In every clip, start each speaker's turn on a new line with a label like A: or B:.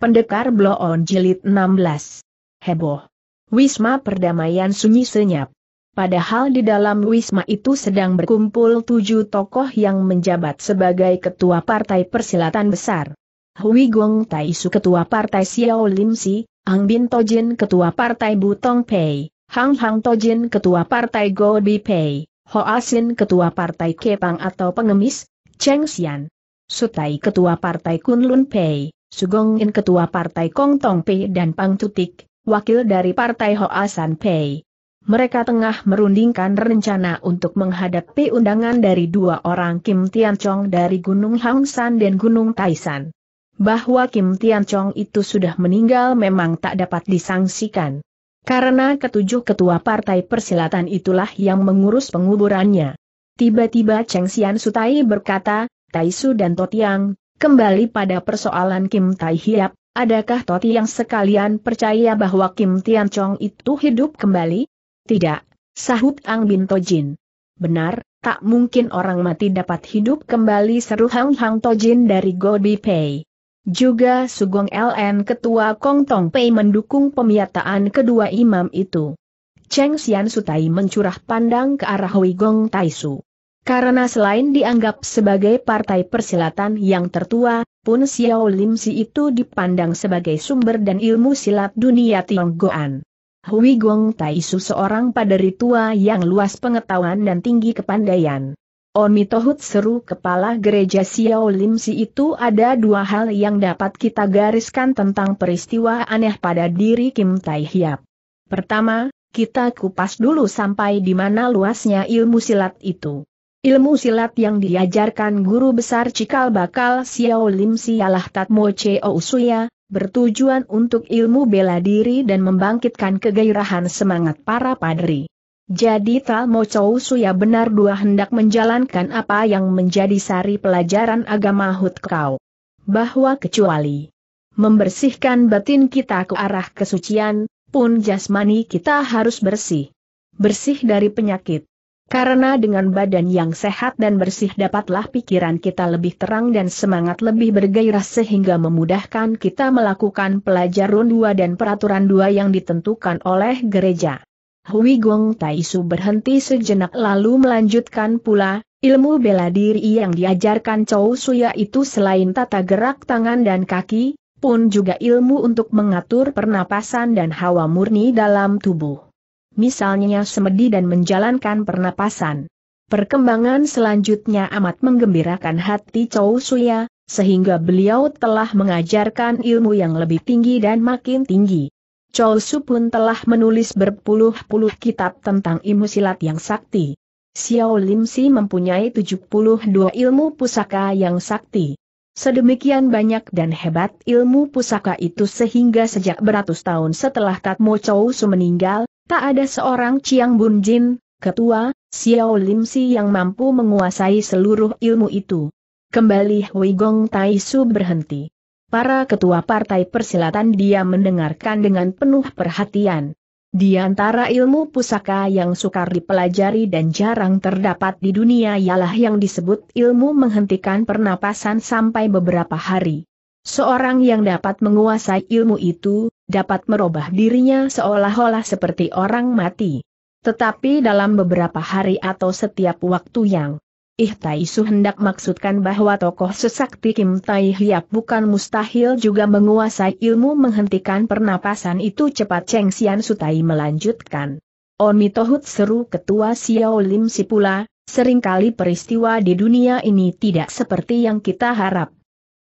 A: Pendekar Bloon Jilid 16. Heboh. Wisma perdamaian sunyi senyap. Padahal di dalam Wisma itu sedang berkumpul tujuh tokoh yang menjabat sebagai Ketua Partai Persilatan Besar. Hui Gong Taisu Ketua Partai Xiao Lim Si, Ang Bin Tojin Ketua Partai Butong Pei, Hang Hang Tojin Ketua Partai Go Bi Pei, Ho Asin Ketua Partai Kepang atau Pengemis, Cheng Xian. Sutai Ketua Partai Kunlun Pei, Sugong In Ketua Partai Kong Tong Pei dan Pang Tutik, wakil dari Partai Hoa San Pei. Mereka tengah merundingkan rencana untuk menghadapi undangan dari dua orang Kim Tian Chong dari Gunung Hang San dan Gunung Taisan. Bahwa Kim Tian Chong itu sudah meninggal memang tak dapat disangsikan. Karena ketujuh ketua partai persilatan itulah yang mengurus penguburannya. Tiba-tiba Cheng Xian Sutai berkata, Taisu dan Totiang, Kembali pada persoalan Kim Tai Hiap, adakah Toti yang sekalian percaya bahwa Kim Tian Chong itu hidup kembali? Tidak, sahut Ang Bin Tojin. Benar, tak mungkin orang mati dapat hidup kembali seru Hang Hang Tojin dari Gobi Pei. Juga Sugong LN Ketua Kong Tong Pei mendukung pemiataan kedua imam itu. Cheng Xian Sutai mencurah pandang ke arah Hui Gong Taisu. Karena selain dianggap sebagai partai persilatan yang tertua, pun Xiao Lim Si itu dipandang sebagai sumber dan ilmu silat dunia Tionggoan. Hui Gong Taisu seorang paderi tua yang luas pengetahuan dan tinggi kepandaian. Omitohut Tohut seru kepala gereja Xiao Lim Si itu ada dua hal yang dapat kita gariskan tentang peristiwa aneh pada diri Kim Tai Hiap. Pertama, kita kupas dulu sampai di mana luasnya ilmu silat itu. Ilmu silat yang diajarkan guru besar Cikal Bakal Xiao Lim Sialah Tatmo Cheo Usuya, bertujuan untuk ilmu bela diri dan membangkitkan kegairahan semangat para padri. Jadi Talmo Chow Suya benar dua hendak menjalankan apa yang menjadi sari pelajaran agama Hut Kau. Bahwa kecuali membersihkan batin kita ke arah kesucian, pun jasmani kita harus bersih. Bersih dari penyakit, karena dengan badan yang sehat dan bersih dapatlah pikiran kita lebih terang dan semangat lebih bergairah sehingga memudahkan kita melakukan pelajaran dua dan peraturan dua yang ditentukan oleh gereja. Hui Gong Taisu berhenti sejenak lalu melanjutkan pula, ilmu bela diri yang diajarkan Chow Suya itu selain tata gerak tangan dan kaki, pun juga ilmu untuk mengatur pernapasan dan hawa murni dalam tubuh misalnya semedi dan menjalankan pernapasan. Perkembangan selanjutnya amat menggembirakan hati Chou Suya, sehingga beliau telah mengajarkan ilmu yang lebih tinggi dan makin tinggi. Chou Su pun telah menulis berpuluh-puluh kitab tentang ilmu silat yang sakti. Xiao Lim Si mempunyai 72 ilmu pusaka yang sakti. Sedemikian banyak dan hebat ilmu pusaka itu sehingga sejak beratus tahun setelah Tatmo Chou Su meninggal, Tak ada seorang Chiang Bun Jin, ketua, Xiao Lim Si yang mampu menguasai seluruh ilmu itu. Kembali Hui Gong Tai Su berhenti. Para ketua partai persilatan dia mendengarkan dengan penuh perhatian. Di antara ilmu pusaka yang sukar dipelajari dan jarang terdapat di dunia ialah yang disebut ilmu menghentikan pernapasan sampai beberapa hari. Seorang yang dapat menguasai ilmu itu, dapat merubah dirinya seolah-olah seperti orang mati. Tetapi dalam beberapa hari atau setiap waktu yang Ih Tai hendak maksudkan bahwa tokoh sesakti Kim Tai Hiap bukan mustahil juga menguasai ilmu menghentikan pernapasan itu cepat Cheng Xian Sutai melanjutkan. Omi Tohut seru ketua Xiao Lim Sipula, seringkali peristiwa di dunia ini tidak seperti yang kita harap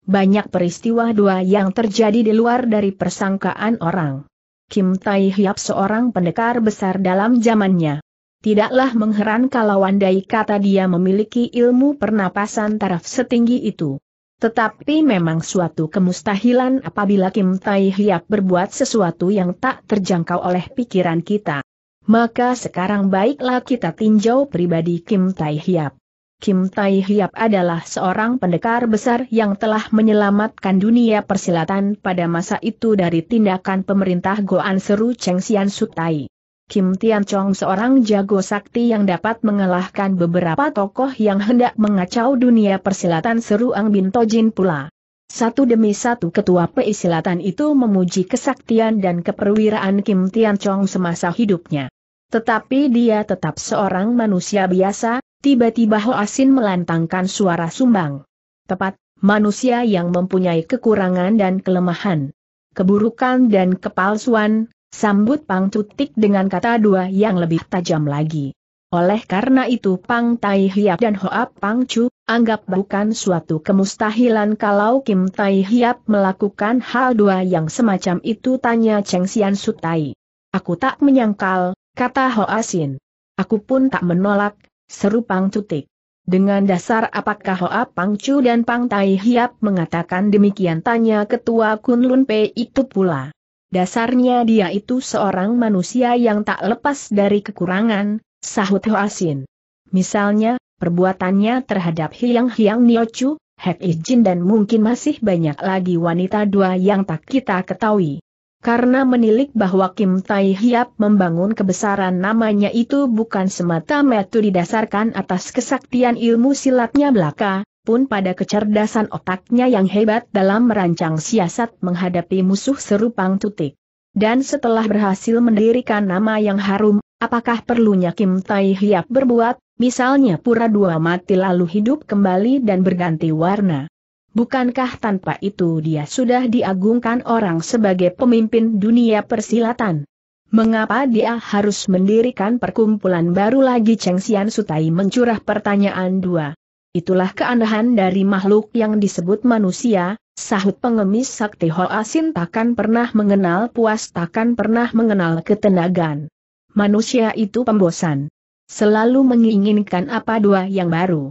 A: banyak peristiwa dua yang terjadi di luar dari persangkaan orang. Kim Tai Hyap seorang pendekar besar dalam zamannya. Tidaklah mengheran kalau andai kata dia memiliki ilmu pernapasan taraf setinggi itu. Tetapi memang suatu kemustahilan apabila Kim Tai Hyap berbuat sesuatu yang tak terjangkau oleh pikiran kita. Maka sekarang baiklah kita tinjau pribadi Kim Tai Hyap. Kim Tai Hiap adalah seorang pendekar besar yang telah menyelamatkan dunia persilatan pada masa itu dari tindakan pemerintah Goan Seru Cheng Xian Sutai. Kim Tian Chong seorang jago sakti yang dapat mengalahkan beberapa tokoh yang hendak mengacau dunia persilatan Seru Ang Bin Tojin pula. Satu demi satu ketua peisilatan itu memuji kesaktian dan keperwiraan Kim Tian Chong semasa hidupnya. Tetapi dia tetap seorang manusia biasa, Tiba-tiba Hoasin melantangkan suara sumbang. Tepat, manusia yang mempunyai kekurangan dan kelemahan. Keburukan dan kepalsuan, sambut Pang Tutik dengan kata dua yang lebih tajam lagi. Oleh karena itu Pang Tai Hiap dan Hoa Pang Chu, anggap bukan suatu kemustahilan kalau Kim Tai Hiap melakukan hal dua yang semacam itu tanya Cheng Xian Sutai. Aku tak menyangkal, kata Hoa Sin. Aku pun tak menolak, Seru Pang Cutik. Dengan dasar apakah Hoa Pang Chu dan Pang Tai Hiap mengatakan demikian tanya ketua Kunlun Pei itu pula. Dasarnya dia itu seorang manusia yang tak lepas dari kekurangan, sahut Sin. Misalnya, perbuatannya terhadap Hiang-Hiang Nio Chu, Hek Ijin dan mungkin masih banyak lagi wanita dua yang tak kita ketahui karena menilik bahwa Kim Tai Hiap membangun kebesaran namanya itu bukan semata-mata didasarkan atas kesaktian ilmu silatnya belaka, pun pada kecerdasan otaknya yang hebat dalam merancang siasat menghadapi musuh serupang tutik. Dan setelah berhasil mendirikan nama yang harum, apakah perlunya Kim Tai Hiap berbuat, misalnya pura dua mati lalu hidup kembali dan berganti warna? Bukankah tanpa itu dia sudah diagungkan orang sebagai pemimpin dunia persilatan? Mengapa dia harus mendirikan perkumpulan baru lagi Cheng Xian Sutai mencurah pertanyaan dua. Itulah keanehan dari makhluk yang disebut manusia, sahut pengemis sakti Hoasin takkan pernah mengenal puas takkan pernah mengenal ketenagan. Manusia itu pembosan. Selalu menginginkan apa dua yang baru.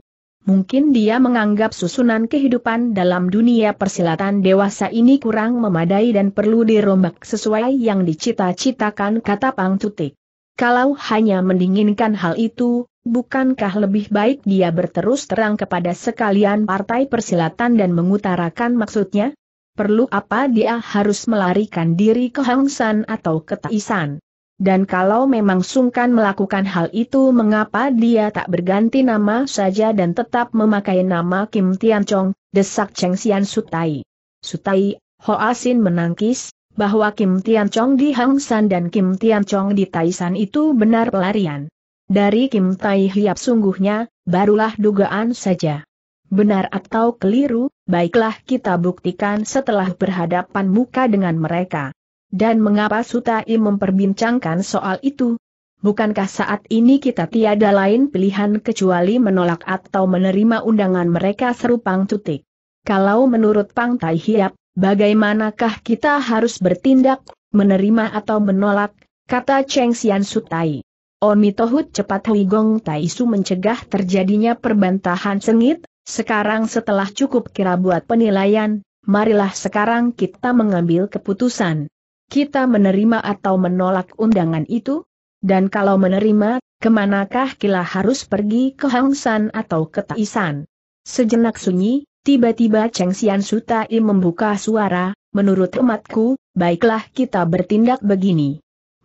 A: Mungkin dia menganggap susunan kehidupan dalam dunia persilatan dewasa ini kurang memadai dan perlu dirombak sesuai yang dicita-citakan kata Pang Tutik. Kalau hanya mendinginkan hal itu, bukankah lebih baik dia berterus terang kepada sekalian partai persilatan dan mengutarakan maksudnya? Perlu apa dia harus melarikan diri ke Hongsan atau ke Taisan? Dan kalau memang sungkan melakukan hal itu mengapa dia tak berganti nama saja dan tetap memakai nama Kim Tian Chong, desak Cheng Xian Sutai. Sutai, Hoa Sin menangkis, bahwa Kim Tian Chong di Hang San dan Kim Tian Chong di Taishan itu benar pelarian. Dari Kim Tai Hiap sungguhnya, barulah dugaan saja. Benar atau keliru, baiklah kita buktikan setelah berhadapan muka dengan mereka. Dan mengapa Sutai memperbincangkan soal itu? Bukankah saat ini kita tiada lain pilihan kecuali menolak atau menerima undangan mereka seru Pang Tutik? Kalau menurut Pang Tai Hiap, bagaimanakah kita harus bertindak, menerima atau menolak, kata Cheng Xian Sutai. Omi Tohut cepat Hui Gong Tai Su mencegah terjadinya perbantahan sengit, sekarang setelah cukup kira buat penilaian, marilah sekarang kita mengambil keputusan kita menerima atau menolak undangan itu? Dan kalau menerima, kemanakah kita harus pergi ke Hangsan atau ke Taisan? Sejenak sunyi, tiba-tiba Cheng Xian Sutai membuka suara, menurut umatku, baiklah kita bertindak begini.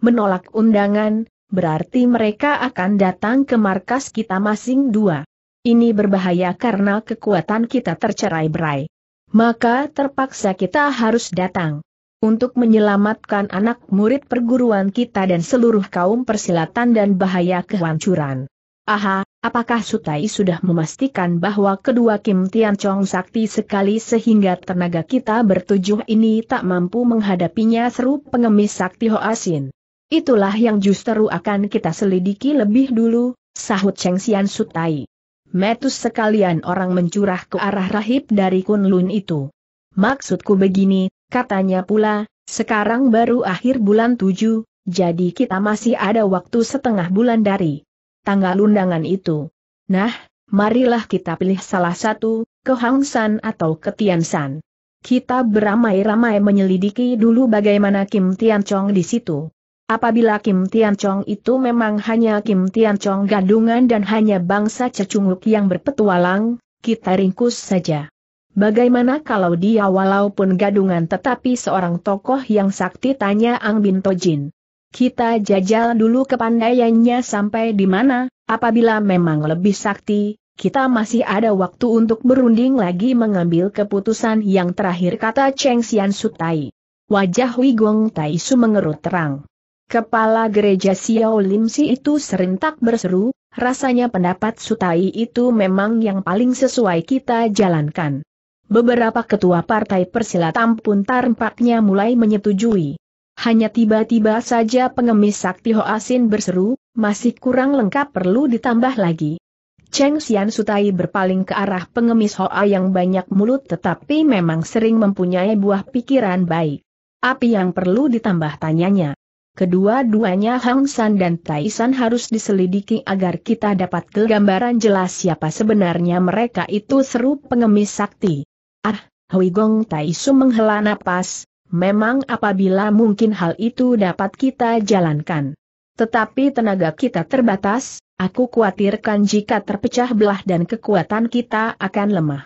A: Menolak undangan, berarti mereka akan datang ke markas kita masing dua. Ini berbahaya karena kekuatan kita tercerai berai. Maka terpaksa kita harus datang untuk menyelamatkan anak murid perguruan kita dan seluruh kaum persilatan dan bahaya kehancuran. Aha, apakah Sutai sudah memastikan bahwa kedua Kim Tian Chong sakti sekali sehingga tenaga kita bertujuh ini tak mampu menghadapinya seru pengemis sakti Ho Asin? Itulah yang justru akan kita selidiki lebih dulu, sahut Cheng Xian Sutai. Metus sekalian orang mencurah ke arah rahib dari Kunlun itu. Maksudku begini, Katanya pula, sekarang baru akhir bulan tujuh, jadi kita masih ada waktu setengah bulan dari tanggal undangan itu. Nah, marilah kita pilih salah satu, ke Hang atau ke Tian Kita beramai-ramai menyelidiki dulu bagaimana Kim Tian Chong di situ. Apabila Kim Tian Chong itu memang hanya Kim Tian Chong gadungan dan hanya bangsa cecunguk yang berpetualang, kita ringkus saja. Bagaimana kalau dia walaupun gadungan tetapi seorang tokoh yang sakti tanya Ang Bin Tojin. Kita jajal dulu kepandaiannya sampai di mana, apabila memang lebih sakti, kita masih ada waktu untuk berunding lagi mengambil keputusan yang terakhir kata Cheng Xian Sutai. Wajah Wigong Taisu mengerut terang. Kepala gereja Xiao Lim Si itu serentak berseru, rasanya pendapat Sutai itu memang yang paling sesuai kita jalankan beberapa ketua partai persilatan pun tampaknya mulai menyetujui. Hanya tiba-tiba saja pengemis sakti Ho Asin berseru, masih kurang lengkap perlu ditambah lagi. Cheng Xian Sutai berpaling ke arah pengemis Hoa yang banyak mulut tetapi memang sering mempunyai buah pikiran baik. Api yang perlu ditambah tanyanya. Kedua-duanya Hang San dan Tai San harus diselidiki agar kita dapat gambaran jelas siapa sebenarnya mereka itu seru pengemis sakti. Ah, Hui Gong Tai Su menghela napas, memang apabila mungkin hal itu dapat kita jalankan. Tetapi tenaga kita terbatas, aku khawatirkan jika terpecah belah dan kekuatan kita akan lemah.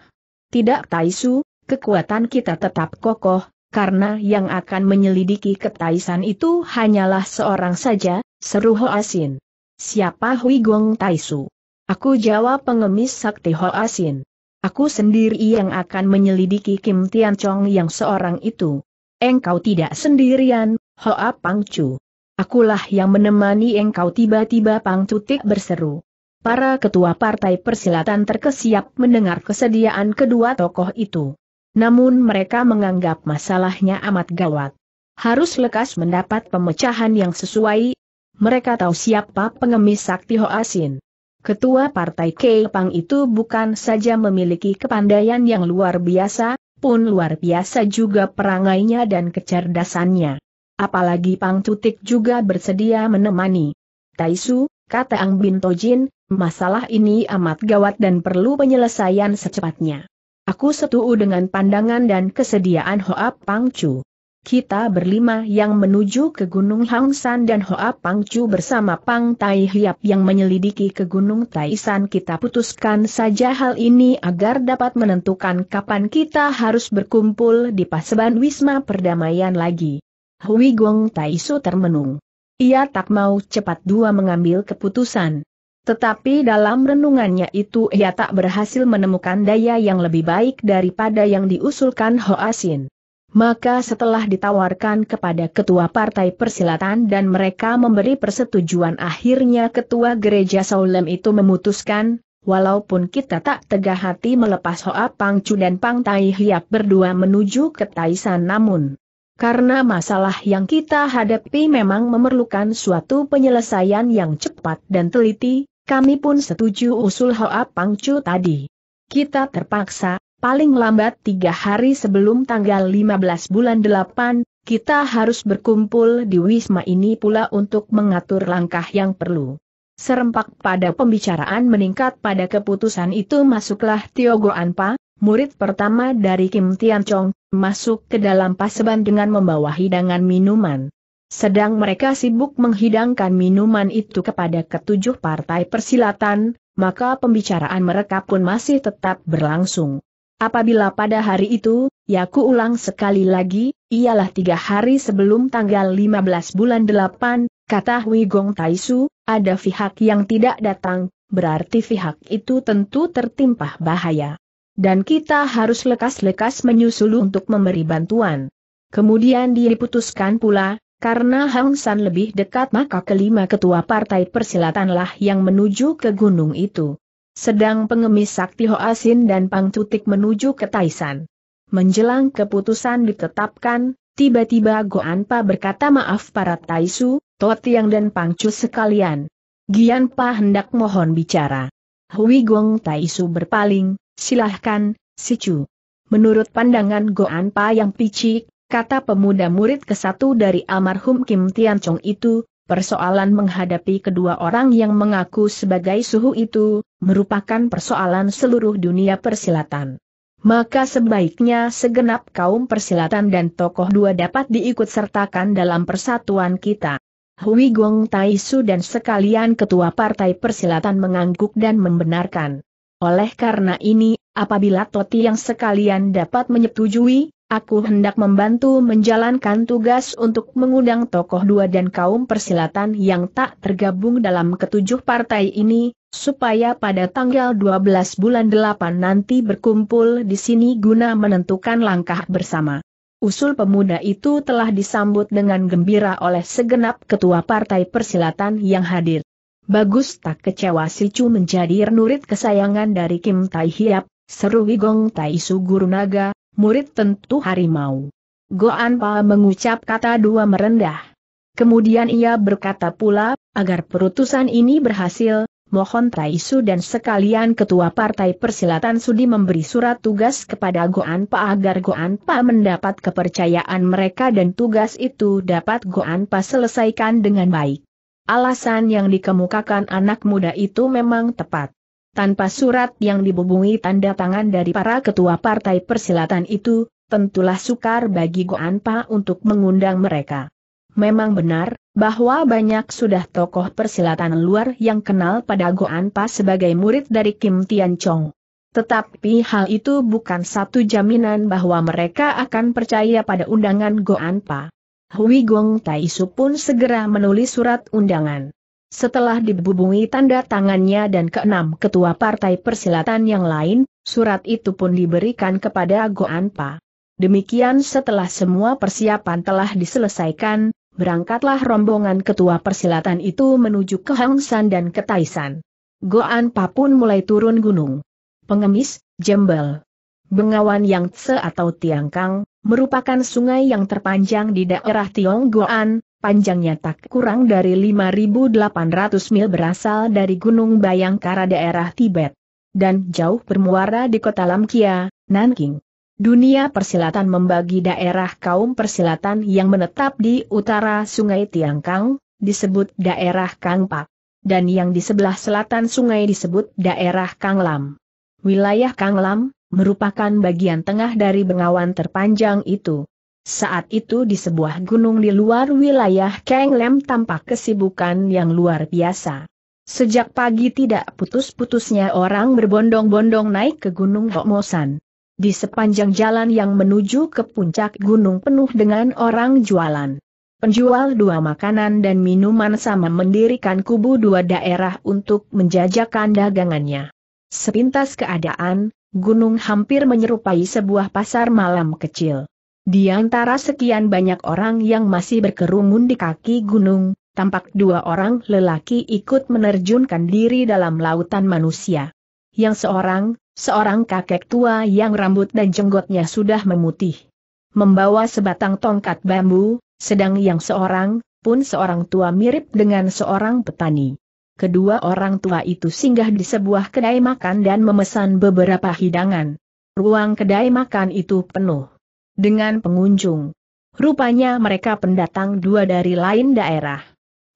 A: Tidak Tai Su, kekuatan kita tetap kokoh, karena yang akan menyelidiki ketaisan itu hanyalah seorang saja, seru Asin. Siapa Hui Gong Tai Su? Aku jawab pengemis sakti Asin. Aku sendiri yang akan menyelidiki Kim Tian Chong yang seorang itu. Engkau tidak sendirian, Hoa Pangcu. Akulah yang menemani engkau tiba-tiba Pangcutik berseru. Para ketua partai persilatan terkesiap mendengar kesediaan kedua tokoh itu. Namun mereka menganggap masalahnya amat gawat. Harus lekas mendapat pemecahan yang sesuai. Mereka tahu siapa pengemis sakti Hoa Sin. Ketua Partai Pang itu bukan saja memiliki kepandaian yang luar biasa, pun luar biasa juga perangainya dan kecerdasannya. Apalagi Pang Tutik juga bersedia menemani. Taisu, kata Ang Bintojin, masalah ini amat gawat dan perlu penyelesaian secepatnya. Aku setuju dengan pandangan dan kesediaan Hoa Pangcu kita berlima yang menuju ke Gunung Hangsan dan Hoa Pangcu bersama Pang Tai Hiap yang menyelidiki ke Gunung Taisan kita putuskan saja hal ini agar dapat menentukan kapan kita harus berkumpul di Paseban Wisma Perdamaian lagi. Hui Gong Taisu termenung. Ia tak mau cepat dua mengambil keputusan. Tetapi dalam renungannya itu ia tak berhasil menemukan daya yang lebih baik daripada yang diusulkan Hoa Sin. Maka setelah ditawarkan kepada ketua partai persilatan dan mereka memberi persetujuan akhirnya ketua gereja Saulem itu memutuskan, walaupun kita tak tegah hati melepas Hoa Pangcu dan Pang Tai Hiap berdua menuju ke Taisan namun. Karena masalah yang kita hadapi memang memerlukan suatu penyelesaian yang cepat dan teliti, kami pun setuju usul Hoa Pangcu tadi. Kita terpaksa, paling lambat tiga hari sebelum tanggal 15 bulan 8, kita harus berkumpul di Wisma ini pula untuk mengatur langkah yang perlu. Serempak pada pembicaraan meningkat pada keputusan itu masuklah Tio Goanpa, murid pertama dari Kim Tian Chong, masuk ke dalam paseban dengan membawa hidangan minuman. Sedang mereka sibuk menghidangkan minuman itu kepada ketujuh partai persilatan, maka pembicaraan mereka pun masih tetap berlangsung. Apabila pada hari itu, ya ku ulang sekali lagi, ialah tiga hari sebelum tanggal 15 bulan 8, kata Hui Gong Taisu, ada pihak yang tidak datang, berarti pihak itu tentu tertimpa bahaya. Dan kita harus lekas-lekas menyusul untuk memberi bantuan. Kemudian diputuskan pula, karena Hang San lebih dekat maka kelima ketua partai persilatanlah yang menuju ke gunung itu. Sedang pengemis Sakti Hoasin dan Pang Tutik menuju ke Taisan. Menjelang keputusan ditetapkan, tiba-tiba Goanpa berkata maaf para Taisu, Totiang dan Pangcu sekalian. Gianpa hendak mohon bicara. Hui Gong Taisu berpaling, silahkan, Sicu. Menurut pandangan Goanpa yang picik, kata pemuda murid ke satu dari almarhum Kim Tian Chong itu, Persoalan menghadapi kedua orang yang mengaku sebagai suhu itu, merupakan persoalan seluruh dunia persilatan. Maka sebaiknya segenap kaum persilatan dan tokoh dua dapat diikutsertakan dalam persatuan kita. Hui Gong Tai Su dan sekalian ketua partai persilatan mengangguk dan membenarkan. Oleh karena ini, apabila Toti yang sekalian dapat menyetujui, Aku hendak membantu menjalankan tugas untuk mengundang tokoh dua dan kaum persilatan yang tak tergabung dalam ketujuh partai ini, supaya pada tanggal 12 bulan 8 nanti berkumpul di sini guna menentukan langkah bersama. Usul pemuda itu telah disambut dengan gembira oleh segenap ketua partai persilatan yang hadir. Bagus tak kecewa Chu menjadi nurit kesayangan dari Kim Tai Hiap, seru Wigong Tai Su Guru Naga, murid tentu harimau. Goan Pa mengucap kata dua merendah. Kemudian ia berkata pula, agar perutusan ini berhasil, mohon Taisu dan sekalian ketua partai persilatan Sudi memberi surat tugas kepada Goan Pa agar Goan Pa mendapat kepercayaan mereka dan tugas itu dapat Goan Pa selesaikan dengan baik. Alasan yang dikemukakan anak muda itu memang tepat tanpa surat yang dibubungi tanda tangan dari para ketua partai persilatan itu, tentulah sukar bagi Goanpa untuk mengundang mereka. Memang benar, bahwa banyak sudah tokoh persilatan luar yang kenal pada Goanpa sebagai murid dari Kim Tian Chong. Tetapi hal itu bukan satu jaminan bahwa mereka akan percaya pada undangan Goanpa. Hui Gong Su pun segera menulis surat undangan. Setelah dibubungi tanda tangannya dan keenam ketua partai persilatan yang lain, surat itu pun diberikan kepada Goanpa. Demikian setelah semua persiapan telah diselesaikan, berangkatlah rombongan ketua persilatan itu menuju ke Hangsan dan ke Taisan. Goanpa pun mulai turun gunung. Pengemis, Jembel. Bengawan Yangtze atau Tiangkang, merupakan sungai yang terpanjang di daerah Tionggoan, panjangnya tak kurang dari 5.800 mil berasal dari Gunung Bayangkara daerah Tibet. Dan jauh bermuara di kota Lamkia, Nanking. Dunia persilatan membagi daerah kaum persilatan yang menetap di utara sungai Tiangkang, disebut daerah Kangpak. Dan yang di sebelah selatan sungai disebut daerah Kanglam. Wilayah Kanglam, merupakan bagian tengah dari bengawan terpanjang itu. Saat itu di sebuah gunung di luar wilayah Kang Lem tampak kesibukan yang luar biasa. Sejak pagi tidak putus-putusnya orang berbondong-bondong naik ke Gunung Bokmosan. Di sepanjang jalan yang menuju ke puncak gunung penuh dengan orang jualan. Penjual dua makanan dan minuman sama mendirikan kubu dua daerah untuk menjajakan dagangannya. Sepintas keadaan, gunung hampir menyerupai sebuah pasar malam kecil. Di antara sekian banyak orang yang masih berkerumun di kaki gunung, tampak dua orang lelaki ikut menerjunkan diri dalam lautan manusia. Yang seorang, seorang kakek tua yang rambut dan jenggotnya sudah memutih. Membawa sebatang tongkat bambu, sedang yang seorang, pun seorang tua mirip dengan seorang petani. Kedua orang tua itu singgah di sebuah kedai makan dan memesan beberapa hidangan. Ruang kedai makan itu penuh dengan pengunjung. Rupanya mereka pendatang dua dari lain daerah.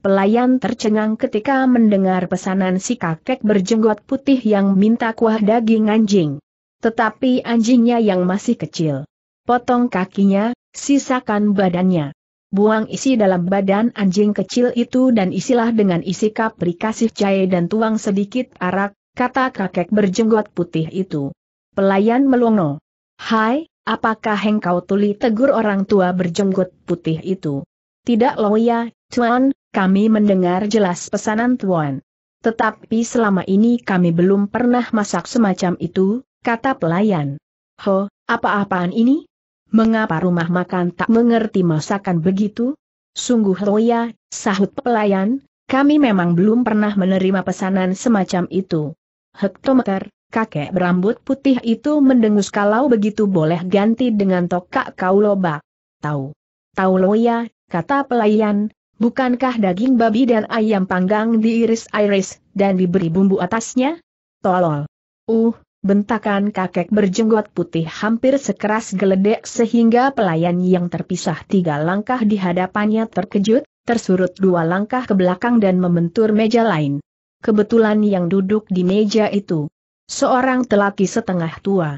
A: Pelayan tercengang ketika mendengar pesanan si kakek berjenggot putih yang minta kuah daging anjing. Tetapi anjingnya yang masih kecil. Potong kakinya, sisakan badannya. Buang isi dalam badan anjing kecil itu dan isilah dengan isi kapri kasih jahe dan tuang sedikit arak, kata kakek berjenggot putih itu. Pelayan melongo. Hai, Apakah engkau tuli tegur orang tua berjenggot putih itu? Tidak Loya, Tuan, kami mendengar jelas pesanan Tuan. Tetapi selama ini kami belum pernah masak semacam itu, kata pelayan. Ho, apa-apaan ini? Mengapa rumah makan tak mengerti masakan begitu? Sungguh Loya, sahut pelayan, kami memang belum pernah menerima pesanan semacam itu. Hektometer, kakek berambut putih itu mendengus kalau begitu boleh ganti dengan tokak kau lobak. Tahu. Tahu loya, kata pelayan, bukankah daging babi dan ayam panggang diiris-iris, dan diberi bumbu atasnya? Tolol. Uh, bentakan kakek berjenggot putih hampir sekeras geledek sehingga pelayan yang terpisah tiga langkah di hadapannya terkejut, tersurut dua langkah ke belakang dan membentur meja lain. Kebetulan yang duduk di meja itu, seorang telaki setengah tua.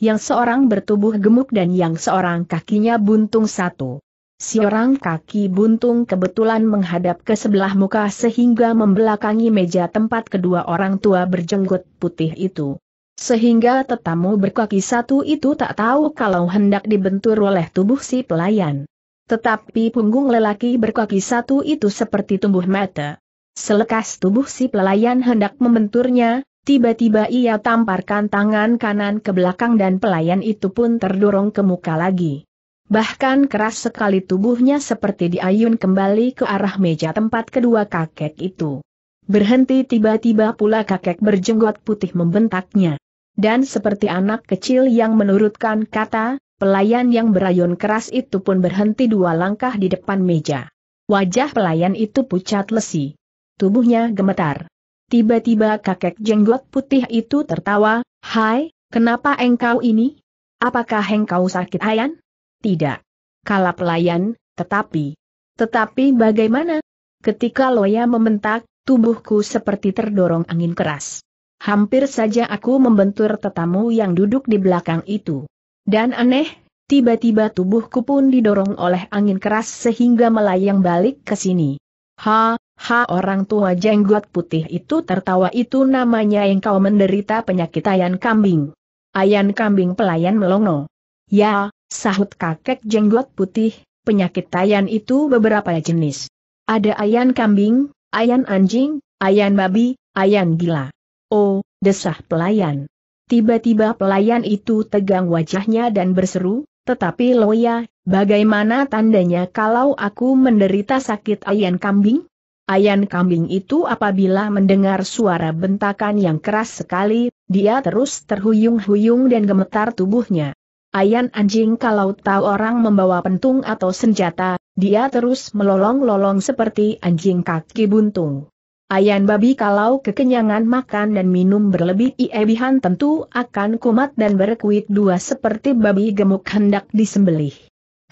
A: Yang seorang bertubuh gemuk dan yang seorang kakinya buntung satu. Si orang kaki buntung kebetulan menghadap ke sebelah muka sehingga membelakangi meja tempat kedua orang tua berjenggot putih itu. Sehingga tetamu berkaki satu itu tak tahu kalau hendak dibentur oleh tubuh si pelayan. Tetapi punggung lelaki berkaki satu itu seperti tumbuh mata. Selekas tubuh si pelayan hendak membenturnya, Tiba-tiba ia tamparkan tangan kanan ke belakang dan pelayan itu pun terdorong ke muka lagi. Bahkan keras sekali tubuhnya seperti diayun kembali ke arah meja tempat kedua kakek itu. Berhenti tiba-tiba pula kakek berjenggot putih membentaknya. Dan seperti anak kecil yang menurutkan kata, pelayan yang berayun keras itu pun berhenti dua langkah di depan meja. Wajah pelayan itu pucat lesi. Tubuhnya gemetar. Tiba-tiba kakek jenggot putih itu tertawa, Hai, kenapa engkau ini? Apakah engkau sakit ayan? Tidak. Kalap pelayan, tetapi... Tetapi bagaimana? Ketika Loya membentak, tubuhku seperti terdorong angin keras. Hampir saja aku membentur tetamu yang duduk di belakang itu. Dan aneh, tiba-tiba tubuhku pun didorong oleh angin keras sehingga melayang balik ke sini. Ha, Ha orang tua jenggot putih itu tertawa itu namanya yang kau menderita penyakit ayan kambing. Ayan kambing pelayan melongo. Ya, sahut kakek jenggot putih, penyakit ayan itu beberapa jenis. Ada ayan kambing, ayan anjing, ayan babi, ayan gila. Oh, desah pelayan. Tiba-tiba pelayan itu tegang wajahnya dan berseru, tetapi Loya, bagaimana tandanya kalau aku menderita sakit ayan kambing? Ayan kambing itu apabila mendengar suara bentakan yang keras sekali, dia terus terhuyung-huyung dan gemetar tubuhnya. Ayan anjing kalau tahu orang membawa pentung atau senjata, dia terus melolong-lolong seperti anjing kaki buntung. Ayan babi kalau kekenyangan makan dan minum berlebih iebihan tentu akan kumat dan berkuit dua seperti babi gemuk hendak disembelih.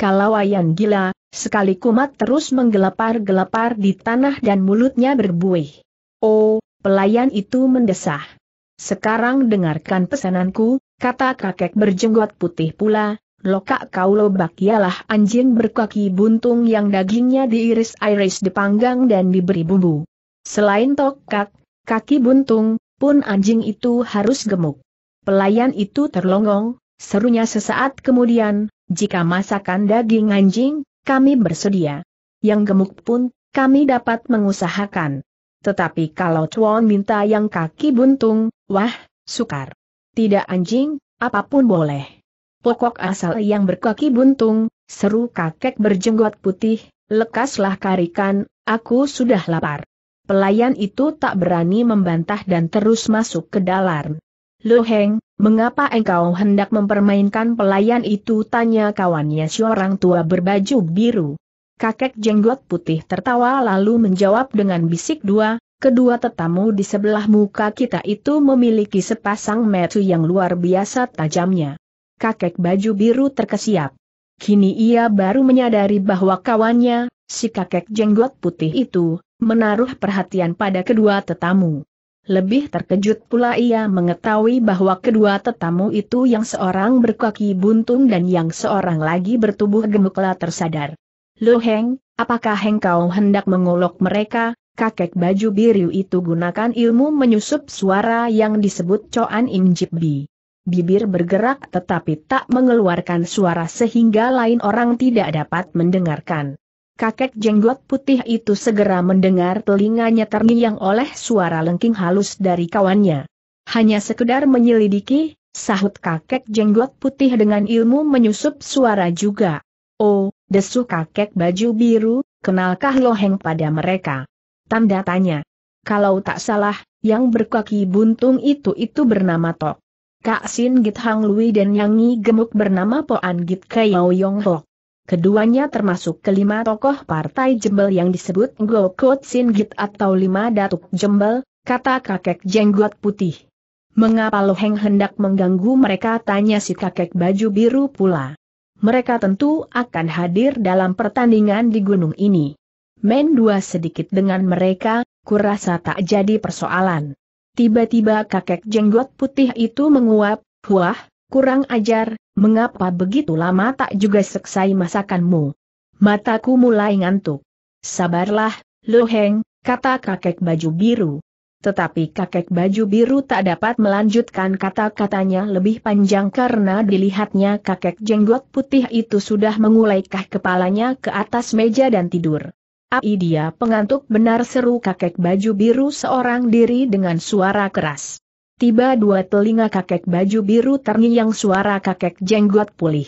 A: Kalau ayan gila, Sekali kumat terus menggelepar-gelepar di tanah dan mulutnya berbuih. Oh, pelayan itu mendesah. Sekarang dengarkan pesananku, kata kakek berjenggot putih pula, lokak kau lobak ialah anjing berkaki buntung yang dagingnya diiris-iris dipanggang dan diberi bumbu. Selain tokak, kaki buntung, pun anjing itu harus gemuk. Pelayan itu terlongong, serunya sesaat kemudian, jika masakan daging anjing, kami bersedia. Yang gemuk pun, kami dapat mengusahakan. Tetapi kalau Chuan minta yang kaki buntung, wah, sukar. Tidak anjing, apapun boleh. Pokok asal yang berkaki buntung, seru kakek berjenggot putih, lekaslah karikan, aku sudah lapar. Pelayan itu tak berani membantah dan terus masuk ke dalam. Loheng, Heng, mengapa engkau hendak mempermainkan pelayan itu? Tanya kawannya seorang tua berbaju biru. Kakek jenggot putih tertawa lalu menjawab dengan bisik dua, kedua tetamu di sebelah muka kita itu memiliki sepasang metu yang luar biasa tajamnya. Kakek baju biru terkesiap. Kini ia baru menyadari bahwa kawannya, si kakek jenggot putih itu, menaruh perhatian pada kedua tetamu. Lebih terkejut pula ia mengetahui bahwa kedua tetamu itu yang seorang berkaki buntung dan yang seorang lagi bertubuh gemuklah tersadar. Lu Heng, apakah engkau hendak mengolok mereka? Kakek baju biru itu gunakan ilmu menyusup suara yang disebut Coan Im Jip Bi. Bibir bergerak tetapi tak mengeluarkan suara sehingga lain orang tidak dapat mendengarkan. Kakek jenggot putih itu segera mendengar telinganya terngiang oleh suara lengking halus dari kawannya. Hanya sekedar menyelidiki, sahut kakek jenggot putih dengan ilmu menyusup suara juga. Oh, desu kakek baju biru, kenalkah Loheng pada mereka? Tanda tanya. Kalau tak salah, yang berkaki buntung itu-itu bernama Tok. Kak Sin Git Hang Lui dan Yangi Gemuk bernama Poan Git Kayao Yong Hok. Keduanya termasuk kelima tokoh partai jembel yang disebut Ngokot Singit atau lima datuk jembel, kata kakek jenggot putih. Mengapa Loheng hendak mengganggu mereka tanya si kakek baju biru pula. Mereka tentu akan hadir dalam pertandingan di gunung ini. Men dua sedikit dengan mereka, kurasa tak jadi persoalan. Tiba-tiba kakek jenggot putih itu menguap, Wah, kurang ajar, mengapa begitu lama tak juga seksai masakanmu? Mataku mulai ngantuk. Sabarlah, Loheng, kata kakek baju biru. Tetapi kakek baju biru tak dapat melanjutkan kata-katanya lebih panjang karena dilihatnya kakek jenggot putih itu sudah mengulaikah kepalanya ke atas meja dan tidur. Ai dia pengantuk benar seru kakek baju biru seorang diri dengan suara keras tiba dua telinga kakek baju biru terngiang suara kakek jenggot pulih.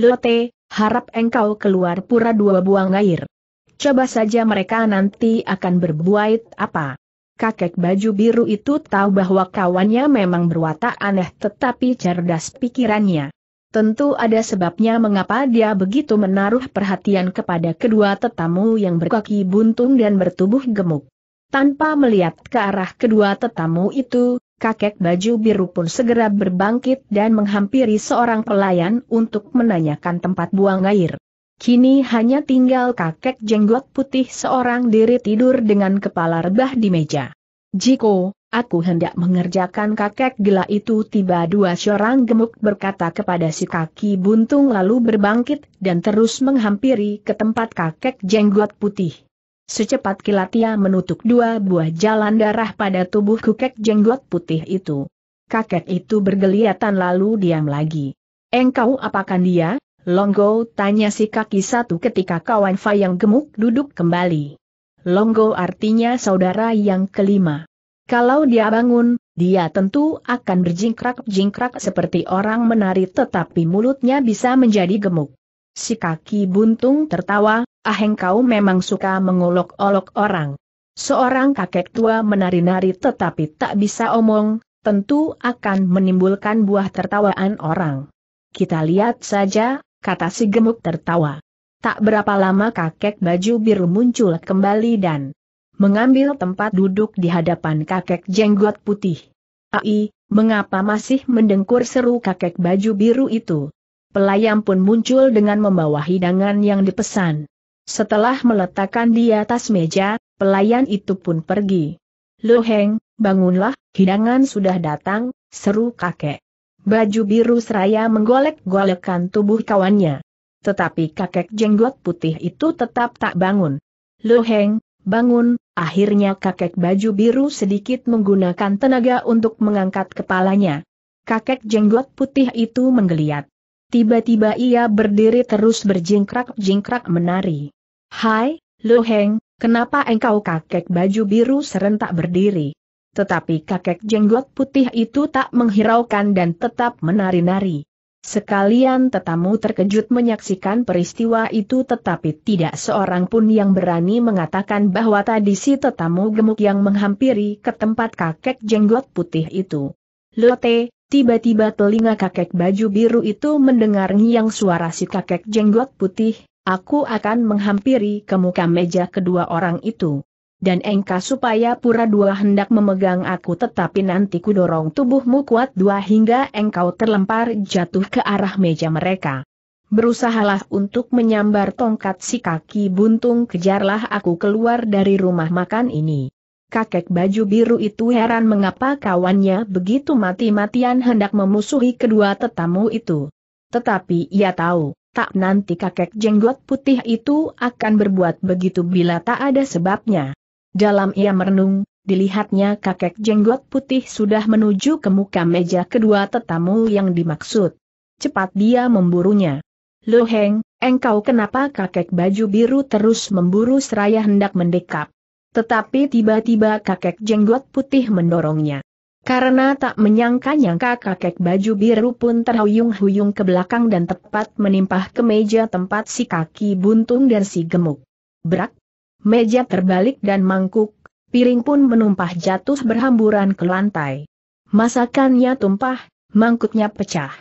A: Lote, harap engkau keluar pura dua buang air. Coba saja mereka nanti akan berbuat apa. Kakek baju biru itu tahu bahwa kawannya memang berwatak aneh tetapi cerdas pikirannya. Tentu ada sebabnya mengapa dia begitu menaruh perhatian kepada kedua tetamu yang berkaki buntung dan bertubuh gemuk. Tanpa melihat ke arah kedua tetamu itu, kakek baju biru pun segera berbangkit dan menghampiri seorang pelayan untuk menanyakan tempat buang air. Kini hanya tinggal kakek jenggot putih seorang diri tidur dengan kepala rebah di meja. Jiko, aku hendak mengerjakan kakek gila itu tiba dua seorang gemuk berkata kepada si kaki buntung lalu berbangkit dan terus menghampiri ke tempat kakek jenggot putih. Secepat kilat ia menutup dua buah jalan darah pada tubuh kukek jenggot putih itu. Kakek itu bergeliatan lalu diam lagi. Engkau apakan dia? Longgo tanya si kaki satu ketika kawan Fa yang gemuk duduk kembali. Longgo artinya saudara yang kelima. Kalau dia bangun, dia tentu akan berjingkrak-jingkrak seperti orang menari tetapi mulutnya bisa menjadi gemuk. Si kaki buntung tertawa, ah engkau memang suka mengolok-olok orang. Seorang kakek tua menari-nari tetapi tak bisa omong, tentu akan menimbulkan buah tertawaan orang. Kita lihat saja, kata si gemuk tertawa. Tak berapa lama kakek baju biru muncul kembali dan mengambil tempat duduk di hadapan kakek jenggot putih. Ai, mengapa masih mendengkur seru kakek baju biru itu? Pelayan pun muncul dengan membawa hidangan yang dipesan. Setelah meletakkan di atas meja, pelayan itu pun pergi. Lu Heng, bangunlah, hidangan sudah datang, seru kakek. Baju biru seraya menggolek-golekkan tubuh kawannya. Tetapi kakek jenggot putih itu tetap tak bangun. Lu Heng, bangun, akhirnya kakek baju biru sedikit menggunakan tenaga untuk mengangkat kepalanya. Kakek jenggot putih itu menggeliat. Tiba-tiba ia berdiri terus berjingkrak-jingkrak menari. Hai, Lu Heng, kenapa engkau kakek baju biru serentak berdiri? Tetapi kakek jenggot putih itu tak menghiraukan dan tetap menari-nari. Sekalian tetamu terkejut menyaksikan peristiwa itu tetapi tidak seorang pun yang berani mengatakan bahwa tadi si tetamu gemuk yang menghampiri ke tempat kakek jenggot putih itu. Lote, Tiba-tiba telinga kakek baju biru itu mendengar yang suara si kakek jenggot putih, aku akan menghampiri ke muka meja kedua orang itu. Dan engkau supaya pura dua hendak memegang aku tetapi nanti ku dorong tubuhmu kuat dua hingga engkau terlempar jatuh ke arah meja mereka. Berusahalah untuk menyambar tongkat si kaki buntung kejarlah aku keluar dari rumah makan ini kakek baju biru itu heran mengapa kawannya begitu mati-matian hendak memusuhi kedua tetamu itu. Tetapi ia tahu, tak nanti kakek jenggot putih itu akan berbuat begitu bila tak ada sebabnya. Dalam ia merenung, dilihatnya kakek jenggot putih sudah menuju ke muka meja kedua tetamu yang dimaksud. Cepat dia memburunya. Loheng, engkau kenapa kakek baju biru terus memburu seraya hendak mendekap? Tetapi tiba-tiba kakek jenggot putih mendorongnya. Karena tak menyangka-nyangka kakek baju biru pun terhuyung-huyung ke belakang dan tepat menimpah ke meja tempat si kaki buntung dan si gemuk. Brak! Meja terbalik dan mangkuk, piring pun menumpah jatuh berhamburan ke lantai. Masakannya tumpah, mangkuknya pecah.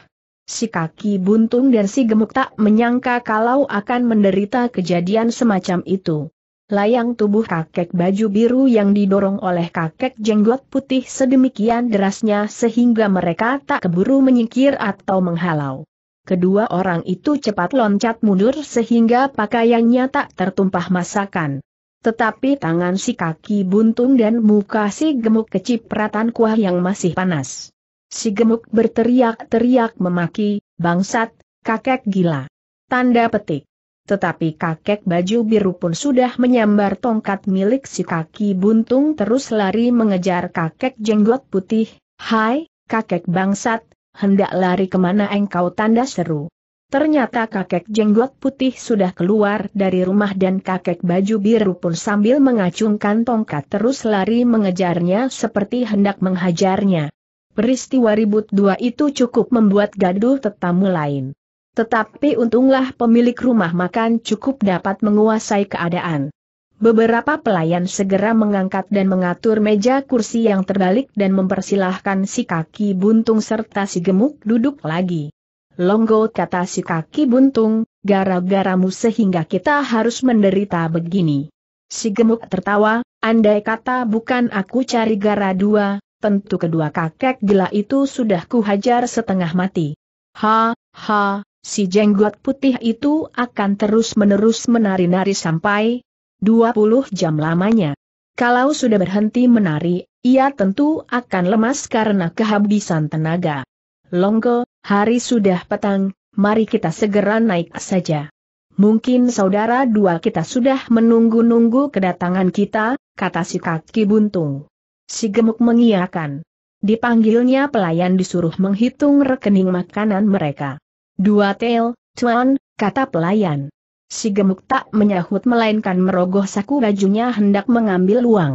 A: Si kaki buntung dan si gemuk tak menyangka kalau akan menderita kejadian semacam itu. Layang tubuh kakek baju biru yang didorong oleh kakek jenggot putih sedemikian derasnya sehingga mereka tak keburu menyingkir atau menghalau. Kedua orang itu cepat loncat mundur sehingga pakaiannya tak tertumpah masakan. Tetapi tangan si kaki buntung dan muka si gemuk kecipratan kuah yang masih panas. Si gemuk berteriak-teriak memaki, bangsat, kakek gila. Tanda petik. Tetapi kakek baju biru pun sudah menyambar tongkat milik si kaki buntung terus lari mengejar kakek jenggot putih. Hai, kakek bangsat, hendak lari kemana engkau tanda seru. Ternyata kakek jenggot putih sudah keluar dari rumah dan kakek baju biru pun sambil mengacungkan tongkat terus lari mengejarnya seperti hendak menghajarnya. Peristiwa ribut dua itu cukup membuat gaduh tetamu lain. Tetapi untunglah pemilik rumah makan cukup dapat menguasai keadaan. Beberapa pelayan segera mengangkat dan mengatur meja kursi yang terbalik dan mempersilahkan si kaki buntung serta si gemuk duduk lagi. Longgo kata si kaki buntung, gara-garamu sehingga kita harus menderita begini. Si gemuk tertawa, andai kata bukan aku cari gara dua, tentu kedua kakek gila itu sudah kuhajar setengah mati. Ha, ha, si jenggot putih itu akan terus-menerus menari-nari sampai 20 jam lamanya. Kalau sudah berhenti menari, ia tentu akan lemas karena kehabisan tenaga. Longko, hari sudah petang, mari kita segera naik saja. Mungkin saudara dua kita sudah menunggu-nunggu kedatangan kita, kata si kaki buntung. Si gemuk mengiakan. Dipanggilnya pelayan disuruh menghitung rekening makanan mereka. Dua tel, Tuan, kata pelayan. Si gemuk tak menyahut melainkan merogoh saku bajunya hendak mengambil uang.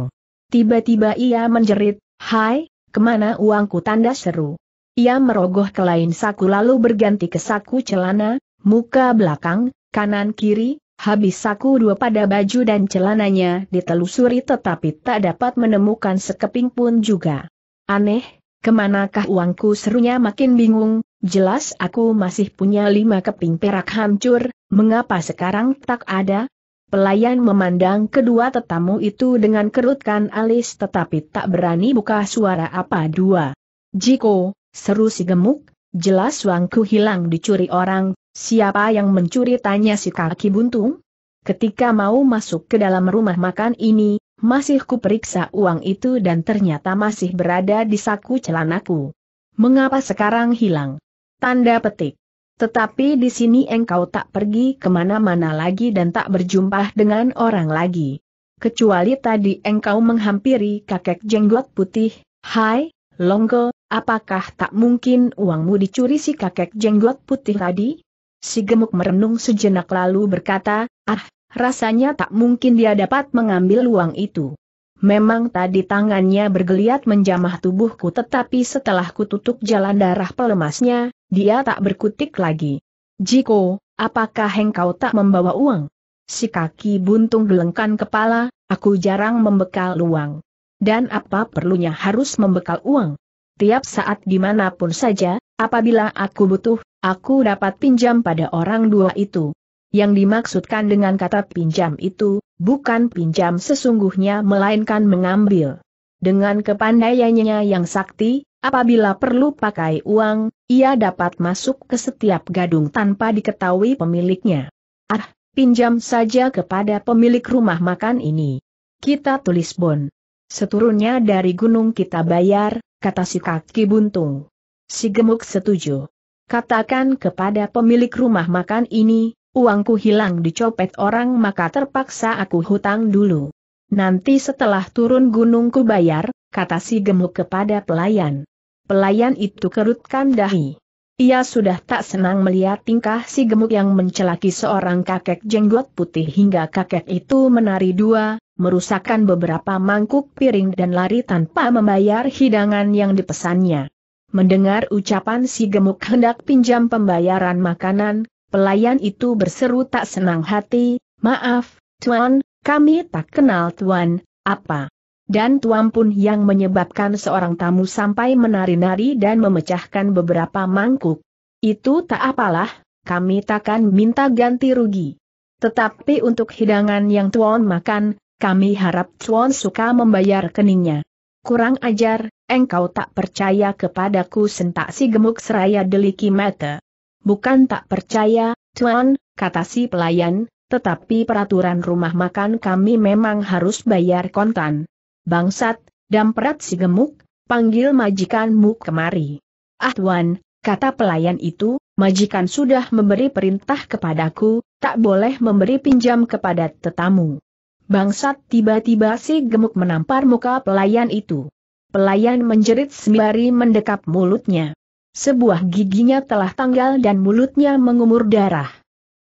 A: Tiba-tiba ia menjerit, Hai, kemana uangku tanda seru. Ia merogoh ke lain saku lalu berganti ke saku celana, muka belakang, kanan kiri, habis saku dua pada baju dan celananya ditelusuri tetapi tak dapat menemukan sekeping pun juga. Aneh, Kemanakah uangku serunya makin bingung, jelas aku masih punya lima keping perak hancur, mengapa sekarang tak ada? Pelayan memandang kedua tetamu itu dengan kerutkan alis tetapi tak berani buka suara apa dua. Jiko, seru si gemuk, jelas uangku hilang dicuri orang, siapa yang mencuri tanya si kaki buntung? Ketika mau masuk ke dalam rumah makan ini, masih kuperiksa uang itu dan ternyata masih berada di saku celanaku. Mengapa sekarang hilang? Tanda petik. Tetapi di sini engkau tak pergi kemana-mana lagi dan tak berjumpa dengan orang lagi. Kecuali tadi engkau menghampiri kakek jenggot putih, Hai, Longgo, apakah tak mungkin uangmu dicuri si kakek jenggot putih tadi? Si gemuk merenung sejenak lalu berkata, ah, Rasanya tak mungkin dia dapat mengambil uang itu. Memang tadi tangannya bergeliat menjamah tubuhku tetapi setelah kututup jalan darah pelemasnya, dia tak berkutik lagi. Jiko, apakah engkau tak membawa uang? Si kaki buntung gelengkan kepala, aku jarang membekal uang. Dan apa perlunya harus membekal uang? Tiap saat dimanapun saja, apabila aku butuh, aku dapat pinjam pada orang dua itu. Yang dimaksudkan dengan kata pinjam itu, bukan pinjam sesungguhnya melainkan mengambil. Dengan kepandaiannya yang sakti, apabila perlu pakai uang, ia dapat masuk ke setiap gadung tanpa diketahui pemiliknya. Ah, pinjam saja kepada pemilik rumah makan ini. Kita tulis bon. Seturunnya dari gunung kita bayar, kata si kaki buntung. Si gemuk setuju. Katakan kepada pemilik rumah makan ini, Uangku hilang dicopet orang maka terpaksa aku hutang dulu. Nanti setelah turun gunungku bayar, kata si gemuk kepada pelayan. Pelayan itu kerutkan dahi. Ia sudah tak senang melihat tingkah si gemuk yang mencelaki seorang kakek jenggot putih hingga kakek itu menari dua, merusakkan beberapa mangkuk piring dan lari tanpa membayar hidangan yang dipesannya. Mendengar ucapan si gemuk hendak pinjam pembayaran makanan, Pelayan itu berseru tak senang hati, maaf, Tuan, kami tak kenal Tuan, apa? Dan Tuan pun yang menyebabkan seorang tamu sampai menari-nari dan memecahkan beberapa mangkuk. Itu tak apalah, kami takkan minta ganti rugi. Tetapi untuk hidangan yang Tuan makan, kami harap Tuan suka membayar keningnya. Kurang ajar, engkau tak percaya kepadaku sentak si gemuk seraya deliki mata. Bukan tak percaya, Tuan, kata si pelayan, tetapi peraturan rumah makan kami memang harus bayar kontan. Bangsat, damprat si gemuk, panggil majikanmu kemari. Ah Tuan, kata pelayan itu, majikan sudah memberi perintah kepadaku, tak boleh memberi pinjam kepada tetamu. Bangsat tiba-tiba si gemuk menampar muka pelayan itu. Pelayan menjerit sembari mendekap mulutnya. Sebuah giginya telah tanggal dan mulutnya mengumur darah.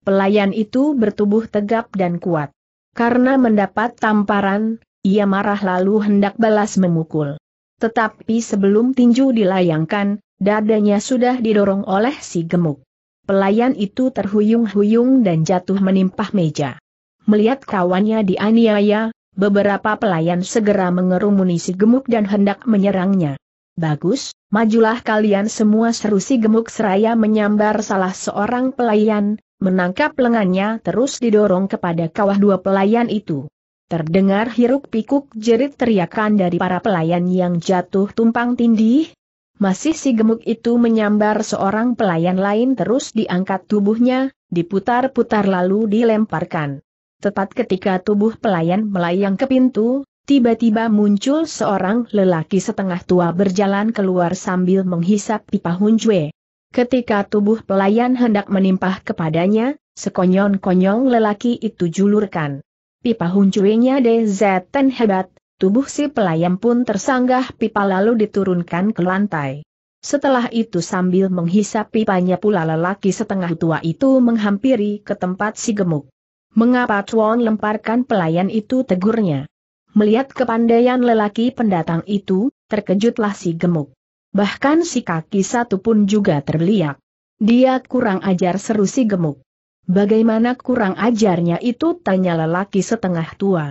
A: Pelayan itu bertubuh tegap dan kuat. Karena mendapat tamparan, ia marah lalu hendak balas memukul. Tetapi sebelum tinju dilayangkan, dadanya sudah didorong oleh si gemuk. Pelayan itu terhuyung-huyung dan jatuh menimpah meja. Melihat kawannya dianiaya, beberapa pelayan segera mengerumuni si gemuk dan hendak menyerangnya. Bagus, Majulah kalian semua seru si gemuk seraya menyambar salah seorang pelayan, menangkap lengannya terus didorong kepada kawah dua pelayan itu. Terdengar hiruk pikuk jerit teriakan dari para pelayan yang jatuh tumpang tindih. Masih si gemuk itu menyambar seorang pelayan lain terus diangkat tubuhnya, diputar-putar lalu dilemparkan. Tepat ketika tubuh pelayan melayang ke pintu, Tiba-tiba muncul seorang lelaki setengah tua berjalan keluar sambil menghisap pipa hunjue. Ketika tubuh pelayan hendak menimpah kepadanya, sekonyong-konyong lelaki itu julurkan. Pipa hunjue nya hunjwenya DZN hebat, tubuh si pelayan pun tersanggah pipa lalu diturunkan ke lantai. Setelah itu sambil menghisap pipanya pula lelaki setengah tua itu menghampiri ke tempat si gemuk. Mengapa Tuan lemparkan pelayan itu tegurnya? Melihat kepandaian lelaki pendatang itu, terkejutlah si gemuk. Bahkan si kaki satu pun juga terliak. Dia kurang ajar seru si gemuk. Bagaimana kurang ajarnya itu tanya lelaki setengah tua.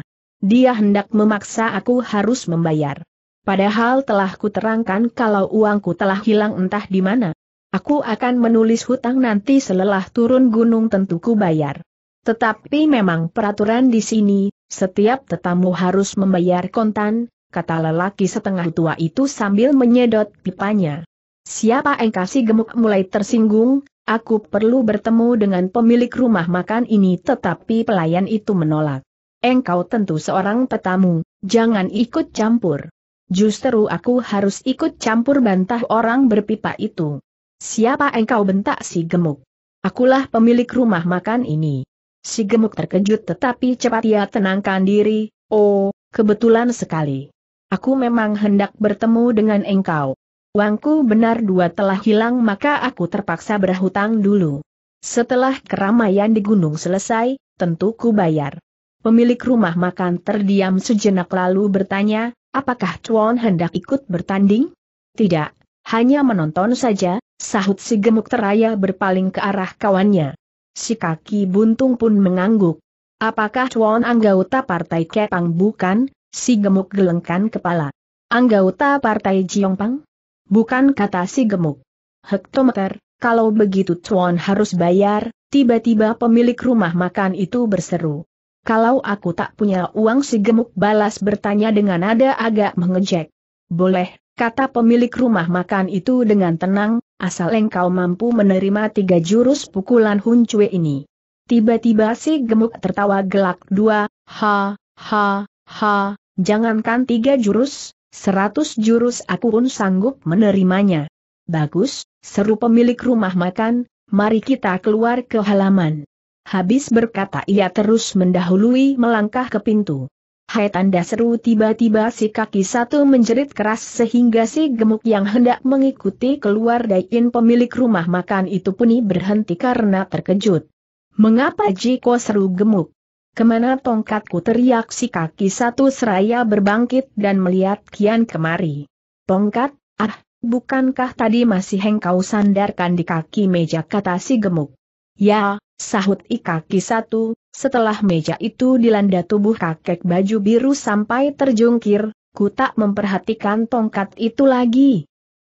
A: Dia hendak memaksa aku harus membayar. Padahal telah kuterangkan kalau uangku telah hilang entah di mana. Aku akan menulis hutang nanti selelah turun gunung tentu ku bayar. Tetapi memang peraturan di sini, setiap tetamu harus membayar kontan, kata lelaki setengah tua itu sambil menyedot pipanya. Siapa engkau si gemuk mulai tersinggung, aku perlu bertemu dengan pemilik rumah makan ini tetapi pelayan itu menolak. Engkau tentu seorang tetamu, jangan ikut campur. Justru aku harus ikut campur bantah orang berpipa itu. Siapa engkau bentak si gemuk? Akulah pemilik rumah makan ini. Si gemuk terkejut tetapi cepat ia tenangkan diri, oh, kebetulan sekali. Aku memang hendak bertemu dengan engkau. Uangku benar dua telah hilang maka aku terpaksa berhutang dulu. Setelah keramaian di gunung selesai, tentu ku bayar. Pemilik rumah makan terdiam sejenak lalu bertanya, apakah Chuan hendak ikut bertanding? Tidak, hanya menonton saja, sahut si gemuk teraya berpaling ke arah kawannya. Si kaki buntung pun mengangguk. Apakah Chuan anggota partai Kepang bukan? Si gemuk gelengkan kepala. Anggota partai Jiongpang? Bukan kata si gemuk. Hektometer, kalau begitu Chuan harus bayar, tiba-tiba pemilik rumah makan itu berseru. Kalau aku tak punya uang si gemuk balas bertanya dengan nada agak mengejek. Boleh, kata pemilik rumah makan itu dengan tenang, asal engkau mampu menerima tiga jurus pukulan Huncue ini. Tiba-tiba si gemuk tertawa gelak dua, ha, ha, ha, jangankan tiga jurus, seratus jurus aku pun sanggup menerimanya. Bagus, seru pemilik rumah makan, mari kita keluar ke halaman. Habis berkata ia terus mendahului melangkah ke pintu. Hai tanda seru tiba-tiba si kaki satu menjerit keras sehingga si gemuk yang hendak mengikuti keluar Dain pemilik rumah makan itu puni berhenti karena terkejut. Mengapa Jiko seru gemuk? Kemana tongkatku teriak si kaki satu seraya berbangkit dan melihat kian kemari. Tongkat, ah, bukankah tadi masih hengkau sandarkan di kaki meja kata si gemuk. Ya, sahut i kaki satu, setelah meja itu dilanda tubuh kakek baju biru sampai terjungkir, ku tak memperhatikan tongkat itu lagi.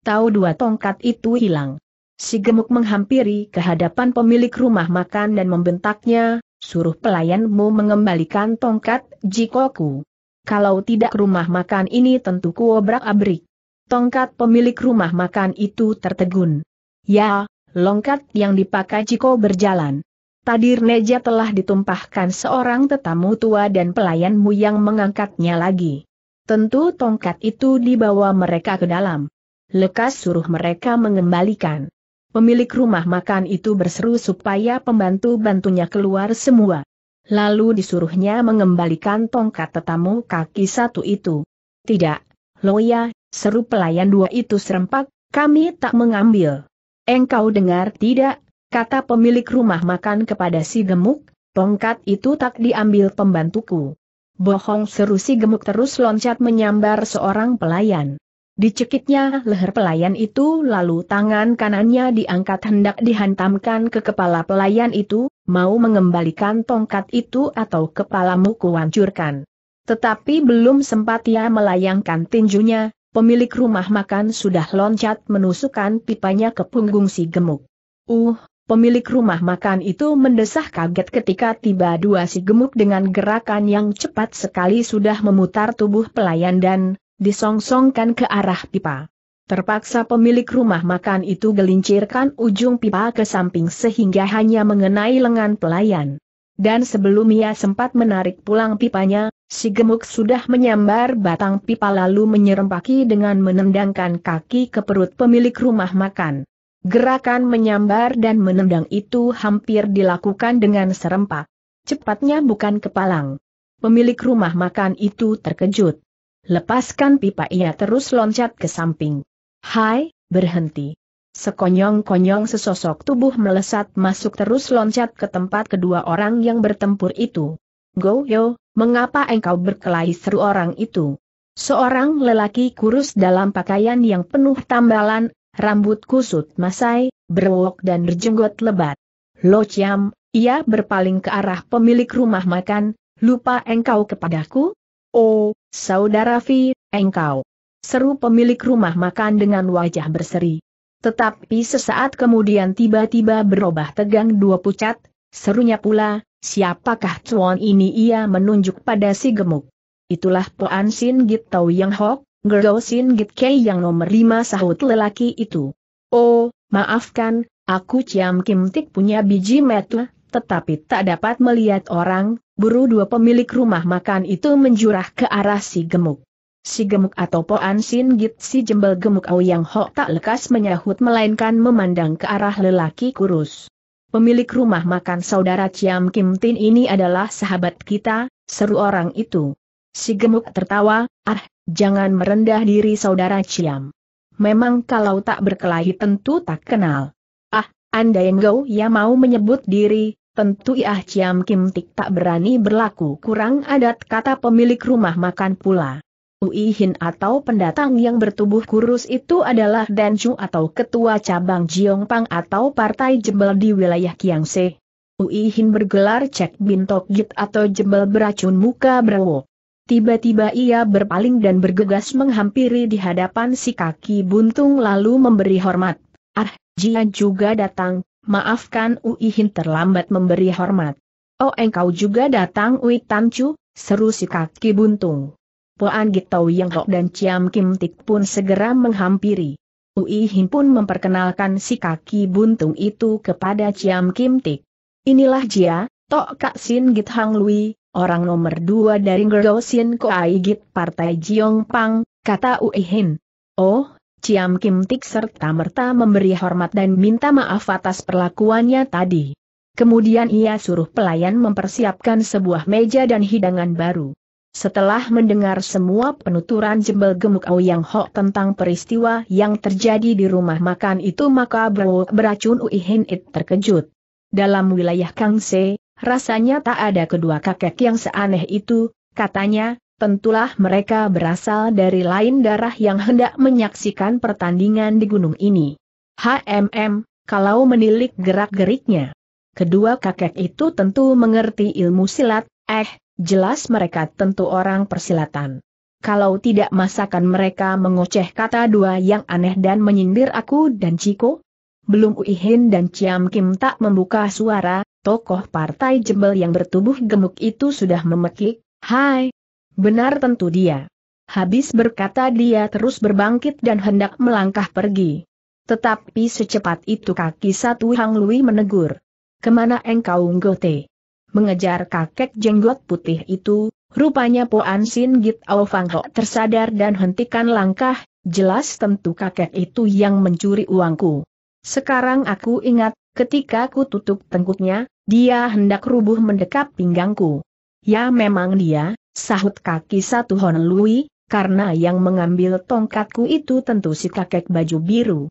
A: Tahu dua tongkat itu hilang. Si gemuk menghampiri kehadapan pemilik rumah makan dan membentaknya, suruh pelayanmu mengembalikan tongkat jikoku. Kalau tidak rumah makan ini tentu kuobrak abrik. Tongkat pemilik rumah makan itu tertegun. Ya, longkat yang dipakai Jiko berjalan. Tadir Neja telah ditumpahkan seorang tetamu tua dan pelayanmu yang mengangkatnya lagi. Tentu tongkat itu dibawa mereka ke dalam. Lekas suruh mereka mengembalikan. Pemilik rumah makan itu berseru supaya pembantu-bantunya keluar semua. Lalu disuruhnya mengembalikan tongkat tetamu kaki satu itu. Tidak, Loya, seru pelayan dua itu serempak, kami tak mengambil. Engkau dengar tidak, kata pemilik rumah makan kepada si gemuk, tongkat itu tak diambil pembantuku. Bohong seru si gemuk terus loncat menyambar seorang pelayan. Dicekitnya leher pelayan itu lalu tangan kanannya diangkat hendak dihantamkan ke kepala pelayan itu, mau mengembalikan tongkat itu atau kepalamu kuhancurkan. Tetapi belum sempat ia melayangkan tinjunya, pemilik rumah makan sudah loncat menusukkan pipanya ke punggung si gemuk. Uh, Pemilik rumah makan itu mendesah kaget ketika tiba dua si gemuk dengan gerakan yang cepat sekali sudah memutar tubuh pelayan dan disongsongkan ke arah pipa. Terpaksa pemilik rumah makan itu gelincirkan ujung pipa ke samping sehingga hanya mengenai lengan pelayan. Dan sebelum ia sempat menarik pulang pipanya, si gemuk sudah menyambar batang pipa lalu menyerempaki dengan menendangkan kaki ke perut pemilik rumah makan. Gerakan menyambar dan menendang itu hampir dilakukan dengan serempak. Cepatnya bukan kepalang. Pemilik rumah makan itu terkejut. Lepaskan pipa ia terus loncat ke samping. Hai, berhenti. Sekonyong-konyong sesosok tubuh melesat masuk terus loncat ke tempat kedua orang yang bertempur itu. Go yo, mengapa engkau berkelahi seru orang itu? Seorang lelaki kurus dalam pakaian yang penuh tambalan rambut kusut masai, berwok dan berjenggot lebat. Lo Chiam, ia berpaling ke arah pemilik rumah makan, lupa engkau kepadaku? Oh, saudara Fi, engkau. Seru pemilik rumah makan dengan wajah berseri. Tetapi sesaat kemudian tiba-tiba berubah tegang dua pucat, serunya pula, siapakah cuan ini ia menunjuk pada si gemuk. Itulah Poan Sin Git Yang Hok, Gerdosin Kei yang nomor lima sahut lelaki itu. Oh, maafkan, aku Ciam Kim Tik punya biji metu, tetapi tak dapat melihat orang, buru dua pemilik rumah makan itu menjurah ke arah si gemuk. Si gemuk atau poan sin git si jembel gemuk au yang hok tak lekas menyahut melainkan memandang ke arah lelaki kurus. Pemilik rumah makan saudara Ciam Kim Tin ini adalah sahabat kita, seru orang itu. Si gemuk tertawa, ah, Jangan merendah diri saudara Ciam. Memang kalau tak berkelahi tentu tak kenal. Ah, andai engkau ya mau menyebut diri, tentu Iah ya, Ciam Kim Tik tak berani berlaku kurang adat kata pemilik rumah makan pula. Uihin atau pendatang yang bertubuh kurus itu adalah Danju atau ketua cabang Jiong Pang atau partai jebel di wilayah Kiangse. Uihin bergelar cek bintok git atau jebel beracun muka berwok. Tiba-tiba ia berpaling dan bergegas menghampiri di hadapan si kaki buntung lalu memberi hormat. Ah, Jia juga datang, maafkan Uihin terlambat memberi hormat. Oh engkau juga datang Ui Tancu, seru si kaki buntung. Puan Gitau Yang Kok dan Ciam Kim Tik pun segera menghampiri. Uihin pun memperkenalkan si kaki buntung itu kepada Ciam Kim Tik. Inilah Jia, Tok Kak Sin Git Hang Lui, orang nomor dua dari Gerdosin Koaigit Partai Jiongpang, kata Uihin. Oh, Ciam Kim Tik serta merta memberi hormat dan minta maaf atas perlakuannya tadi. Kemudian ia suruh pelayan mempersiapkan sebuah meja dan hidangan baru. Setelah mendengar semua penuturan jembel gemuk Ouyang Ho tentang peristiwa yang terjadi di rumah makan itu maka beracun Uihin It terkejut. Dalam wilayah Kangse, Rasanya tak ada kedua kakek yang seaneh itu, katanya, tentulah mereka berasal dari lain darah yang hendak menyaksikan pertandingan di gunung ini. HMM, kalau menilik gerak-geriknya. Kedua kakek itu tentu mengerti ilmu silat, eh, jelas mereka tentu orang persilatan. Kalau tidak masakan mereka mengoceh kata dua yang aneh dan menyindir aku dan Ciko? Belum Uihin dan Ciam Kim tak membuka suara, tokoh partai Jembel yang bertubuh gemuk itu sudah memekik, hai. Benar tentu dia. Habis berkata dia terus berbangkit dan hendak melangkah pergi. Tetapi secepat itu kaki satu Hang Lui menegur. Kemana engkau nggote? Mengejar kakek jenggot putih itu, rupanya Poan Sin Git Fang Ho tersadar dan hentikan langkah, jelas tentu kakek itu yang mencuri uangku. Sekarang aku ingat, ketika ku tutup tengkuknya, dia hendak rubuh mendekap pinggangku. Ya memang dia, sahut kaki satu Hon Lui. karena yang mengambil tongkatku itu tentu si kakek baju biru.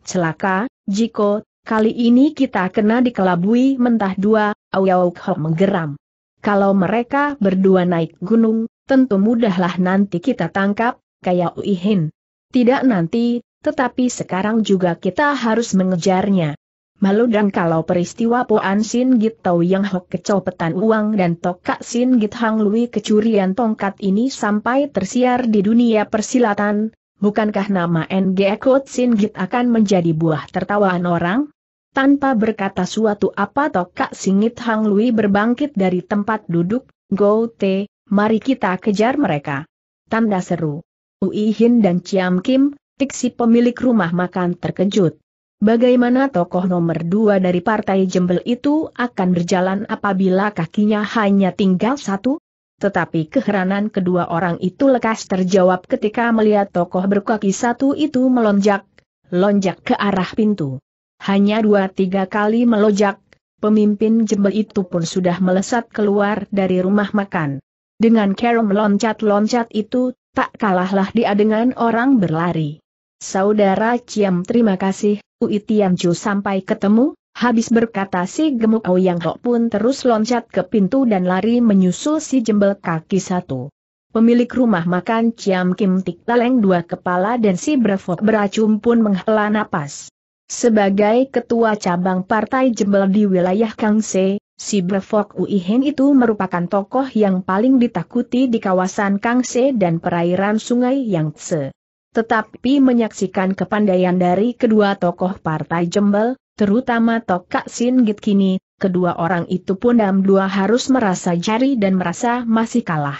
A: Celaka, Jiko, kali ini kita kena dikelabui mentah dua, Auyawukho menggeram. Kalau mereka berdua naik gunung, tentu mudahlah nanti kita tangkap, kayak Uihin. Tidak nanti, tetapi sekarang juga kita harus mengejarnya. Malu dan kalau peristiwa Poan Sin Git Tau Yang Hok kecopetan uang dan Tokak Sin Git Hang Lui kecurian tongkat ini sampai tersiar di dunia persilatan, bukankah nama NG Kot Sin Git akan menjadi buah tertawaan orang? Tanpa berkata suatu apa Tokak Git Hang Lui berbangkit dari tempat duduk, Go Te, mari kita kejar mereka. Tanda seru. Ui Hin dan Ciam Kim, seketik si pemilik rumah makan terkejut. Bagaimana tokoh nomor dua dari partai jembel itu akan berjalan apabila kakinya hanya tinggal satu? Tetapi keheranan kedua orang itu lekas terjawab ketika melihat tokoh berkaki satu itu melonjak, lonjak ke arah pintu. Hanya dua tiga kali melonjak, pemimpin jembel itu pun sudah melesat keluar dari rumah makan. Dengan cara loncat loncat itu, tak kalahlah dia dengan orang berlari. Saudara Ciam terima kasih, Ui Tiam Chu sampai ketemu, habis berkata si gemuk Ouyang Hok pun terus loncat ke pintu dan lari menyusul si jembel kaki satu. Pemilik rumah makan Ciam Kim Tik Taleng dua kepala dan si Brevok beracun pun menghela napas. Sebagai ketua cabang partai jembel di wilayah Kang Se, si Brevok Uihen itu merupakan tokoh yang paling ditakuti di kawasan Kang Se dan perairan sungai Yang Yangtze. Tetapi menyaksikan kepandaian dari kedua tokoh partai jembel, terutama Tokak Sin Git kini, kedua orang itu pun dalam dua harus merasa jari dan merasa masih kalah.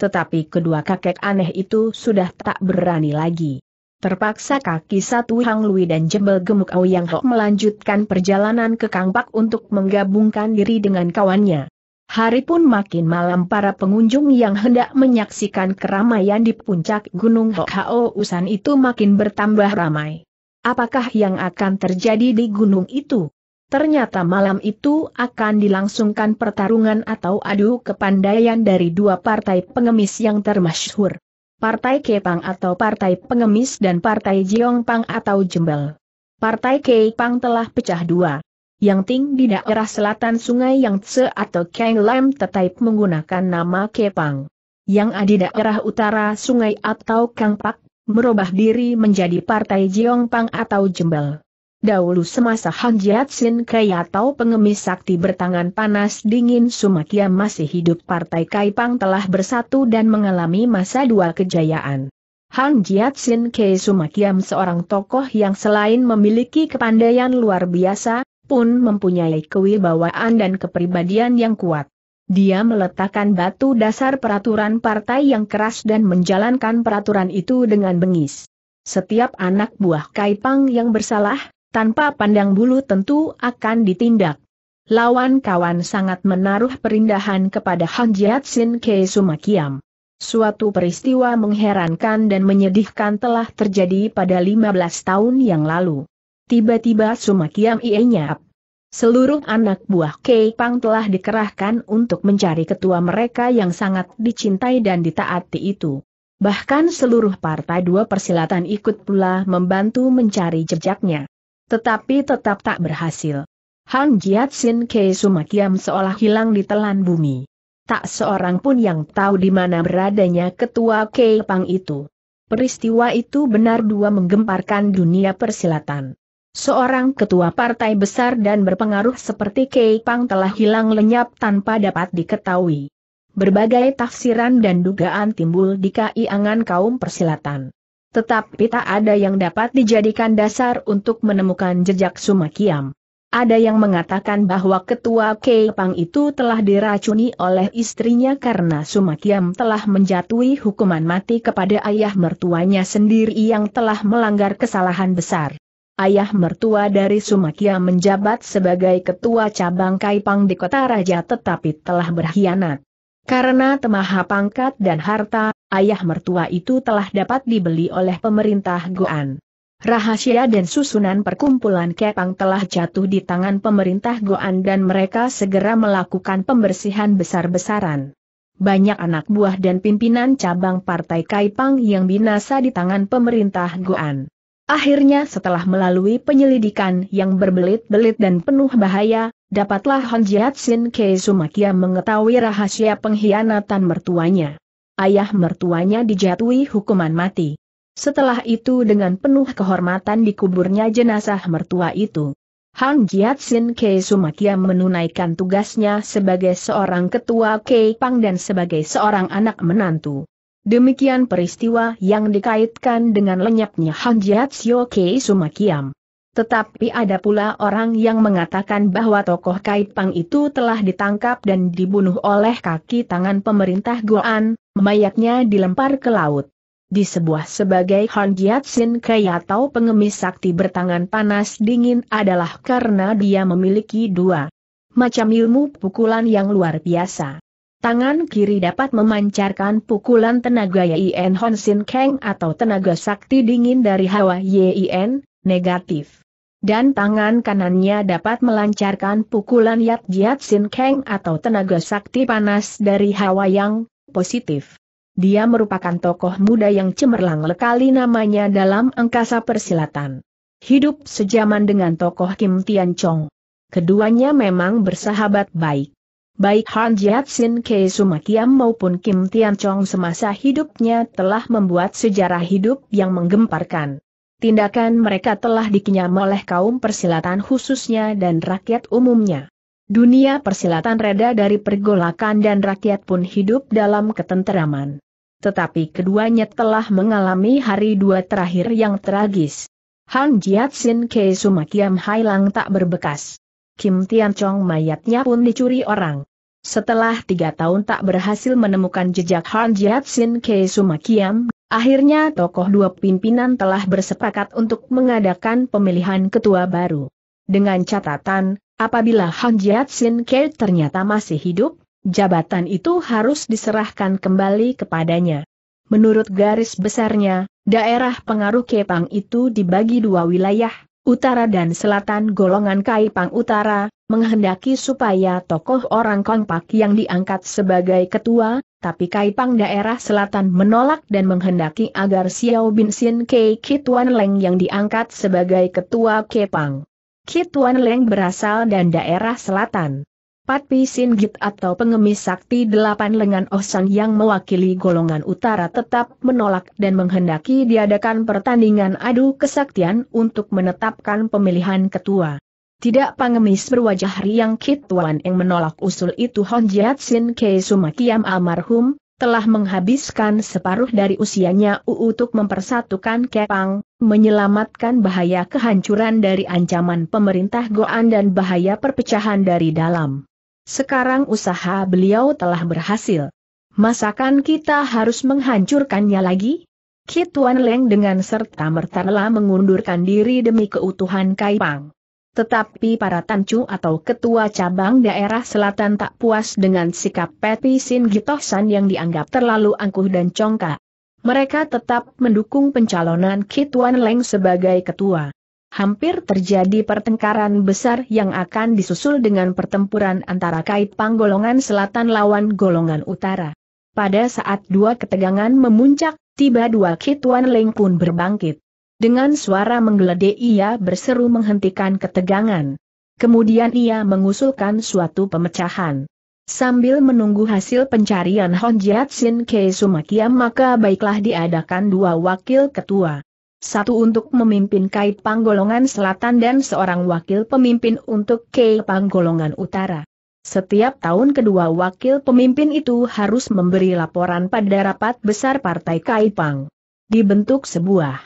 A: Tetapi kedua kakek aneh itu sudah tak berani lagi. Terpaksa kaki satu Hang Lui dan jembel gemuk Ouyang Yang Ho melanjutkan perjalanan ke Kangpak untuk menggabungkan diri dengan kawannya. Hari pun makin malam para pengunjung yang hendak menyaksikan keramaian di puncak Gunung Hokao Usan itu makin bertambah ramai. Apakah yang akan terjadi di gunung itu? Ternyata malam itu akan dilangsungkan pertarungan atau adu kepandaian dari dua partai pengemis yang termasyhur. Partai Kepang atau Partai Pengemis dan Partai Jiongpang atau Jembel. Partai Kepang telah pecah dua yang ting di daerah selatan sungai yang Tse atau Kang Lam tetap menggunakan nama Kepang. Yang di daerah utara sungai atau Kang Pak, merubah diri menjadi Partai jiong pang atau Jembel. Dahulu semasa Han Jiat sin Kai atau pengemis sakti bertangan panas dingin Sumakia masih hidup Partai Kaipang telah bersatu dan mengalami masa dua kejayaan. Han Jiat sin kai Sumakiam seorang tokoh yang selain memiliki kepandaian luar biasa, pun mempunyai kewibawaan dan kepribadian yang kuat. Dia meletakkan batu dasar peraturan partai yang keras dan menjalankan peraturan itu dengan bengis. Setiap anak buah Kaipang yang bersalah, tanpa pandang bulu tentu akan ditindak. Lawan kawan sangat menaruh perindahan kepada Han Jiatsin Ke Sumakiam. Suatu peristiwa mengherankan dan menyedihkan telah terjadi pada 15 tahun yang lalu. Tiba-tiba Sumakiam Kiam Ie nyap. Seluruh anak buah Kei Pang telah dikerahkan untuk mencari ketua mereka yang sangat dicintai dan ditaati itu. Bahkan seluruh partai dua persilatan ikut pula membantu mencari jejaknya. Tetapi tetap tak berhasil. Han Sin Kei Sumakiam seolah hilang di telan bumi. Tak seorang pun yang tahu di mana beradanya ketua Kei Pang itu. Peristiwa itu benar dua menggemparkan dunia persilatan. Seorang ketua partai besar dan berpengaruh seperti Kei Pang telah hilang lenyap tanpa dapat diketahui. Berbagai tafsiran dan dugaan timbul di kaiangan kaum persilatan. Tetapi tak ada yang dapat dijadikan dasar untuk menemukan jejak Sumakiam. Ada yang mengatakan bahwa ketua Kei Pang itu telah diracuni oleh istrinya karena Sumakiam telah menjatuhi hukuman mati kepada ayah mertuanya sendiri yang telah melanggar kesalahan besar ayah mertua dari Sumakia menjabat sebagai ketua cabang Kaipang di kota raja tetapi telah berkhianat. Karena temaha pangkat dan harta, ayah mertua itu telah dapat dibeli oleh pemerintah Goan. Rahasia dan susunan perkumpulan Kepang telah jatuh di tangan pemerintah Goan dan mereka segera melakukan pembersihan besar-besaran. Banyak anak buah dan pimpinan cabang partai Kaipang yang binasa di tangan pemerintah Goan. Akhirnya setelah melalui penyelidikan yang berbelit-belit dan penuh bahaya, dapatlah Hon Jiatsin Kei Sumakia mengetahui rahasia pengkhianatan mertuanya. Ayah mertuanya dijatuhi hukuman mati. Setelah itu dengan penuh kehormatan dikuburnya jenazah mertua itu. Han Jiatsin Kei Sumakia menunaikan tugasnya sebagai seorang ketua Kei Pang dan sebagai seorang anak menantu. Demikian peristiwa yang dikaitkan dengan lenyapnya Han Sio Kei Sumakiam. Tetapi ada pula orang yang mengatakan bahwa tokoh Kaipang itu telah ditangkap dan dibunuh oleh kaki tangan pemerintah Goan, mayatnya dilempar ke laut. Di sebuah sebagai Han Sin Kei atau pengemis sakti bertangan panas dingin adalah karena dia memiliki dua macam ilmu pukulan yang luar biasa. Tangan kiri dapat memancarkan pukulan tenaga Yin Hon Sin Kang atau tenaga sakti dingin dari Hawa Yin, negatif. Dan tangan kanannya dapat melancarkan pukulan Yat Jiat Sin Kang atau tenaga sakti panas dari Hawa Yang, positif. Dia merupakan tokoh muda yang cemerlang lekali namanya dalam angkasa persilatan. Hidup sejaman dengan tokoh Kim Tian Chong. Keduanya memang bersahabat baik. Baik Han Sin Ke Sumakiam maupun Kim Tian Chong semasa hidupnya telah membuat sejarah hidup yang menggemparkan. Tindakan mereka telah dikenyam oleh kaum persilatan khususnya dan rakyat umumnya. Dunia persilatan reda dari pergolakan dan rakyat pun hidup dalam ketenteraman. Tetapi keduanya telah mengalami hari dua terakhir yang tragis. Han Sin Ke Sumakiam Hailang tak berbekas. Kim Tian Chong mayatnya pun dicuri orang. Setelah tiga tahun tak berhasil menemukan jejak Han Sin Ke Sumakiam, akhirnya tokoh dua pimpinan telah bersepakat untuk mengadakan pemilihan ketua baru. Dengan catatan, apabila Han Sin Ke ternyata masih hidup, jabatan itu harus diserahkan kembali kepadanya. Menurut garis besarnya, daerah pengaruh Kepang itu dibagi dua wilayah, utara dan selatan golongan Kaipang Utara, menghendaki supaya tokoh orang kompak yang diangkat sebagai ketua, tapi Kaipang daerah selatan menolak dan menghendaki agar Xiao Bin Sin Kei Kituan Leng yang diangkat sebagai ketua Kepang. Kituan Leng berasal dan daerah selatan. Patpi Git atau pengemis sakti delapan lengan Osan oh yang mewakili golongan utara tetap menolak dan menghendaki diadakan pertandingan adu kesaktian untuk menetapkan pemilihan ketua. Tidak pengemis berwajah riang Kitwan yang menolak usul itu Hon Sin Kei Sumakiam almarhum, telah menghabiskan separuh dari usianya u untuk mempersatukan Kepang, menyelamatkan bahaya kehancuran dari ancaman pemerintah Goan dan bahaya perpecahan dari dalam sekarang usaha beliau telah berhasil. Masakan kita harus menghancurkannya lagi? Kituan Leng dengan serta mertala mengundurkan diri demi keutuhan Kaipang. Tetapi para tancu atau ketua cabang daerah selatan tak puas dengan sikap Peti Sin Gitosan yang dianggap terlalu angkuh dan congkak. Mereka tetap mendukung pencalonan Kituan Leng sebagai ketua hampir terjadi pertengkaran besar yang akan disusul dengan pertempuran antara kait panggolongan selatan lawan golongan utara. Pada saat dua ketegangan memuncak, tiba dua Kituan Leng pun berbangkit. Dengan suara menggelede ia berseru menghentikan ketegangan. Kemudian ia mengusulkan suatu pemecahan. Sambil menunggu hasil pencarian Hon Jiat Sin Kei Sumakiam maka baiklah diadakan dua wakil ketua satu untuk memimpin Kai Panggolongan Selatan dan seorang wakil pemimpin untuk Kai Panggolongan Utara. Setiap tahun kedua wakil pemimpin itu harus memberi laporan pada rapat besar Partai Kaipang. Dibentuk sebuah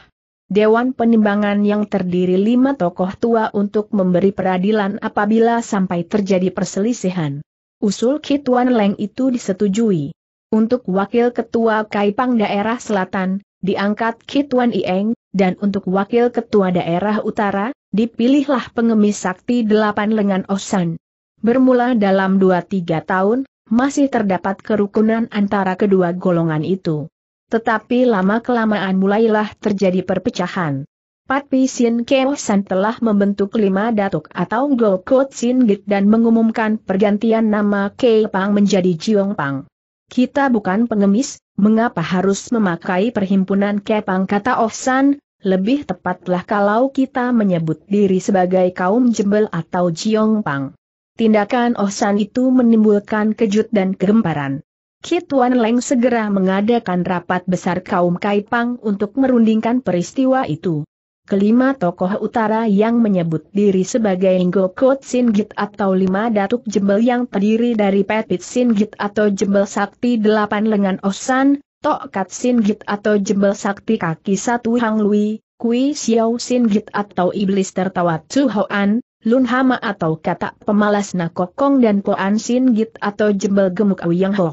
A: Dewan Penimbangan yang terdiri lima tokoh tua untuk memberi peradilan apabila sampai terjadi perselisihan. Usul Kituan Leng itu disetujui. Untuk Wakil Ketua Kaipang Daerah Selatan, diangkat Kituan Ieng, dan untuk wakil ketua daerah utara, dipilihlah pengemis sakti delapan lengan Osan. Bermula dalam dua tiga tahun, masih terdapat kerukunan antara kedua golongan itu. Tetapi lama-kelamaan mulailah terjadi perpecahan. Patpi Sin Keosan telah membentuk lima datuk atau gol Sin Git dan mengumumkan pergantian nama Kei Pang menjadi Jiong Pang. Kita bukan pengemis, mengapa harus memakai perhimpunan kepang kata San? lebih tepatlah kalau kita menyebut diri sebagai kaum Jembel atau jiongpang. Tindakan Ohsan itu menimbulkan kejut dan kegemparan. Kituan Leng segera mengadakan rapat besar kaum Kaipang untuk merundingkan peristiwa itu kelima tokoh utara yang menyebut diri sebagai Ngokot Singit atau lima datuk Jembel yang terdiri dari Petit Singit atau Jembel sakti delapan lengan Osan, Tokat Singit atau Jembel sakti kaki satu Hang Lui, Kui Xiao Singit atau iblis tertawa Tzu Hoan, Lun Hama atau Kata pemalas Nakokong dan Poan Singit atau Jembel gemuk Yang Ho.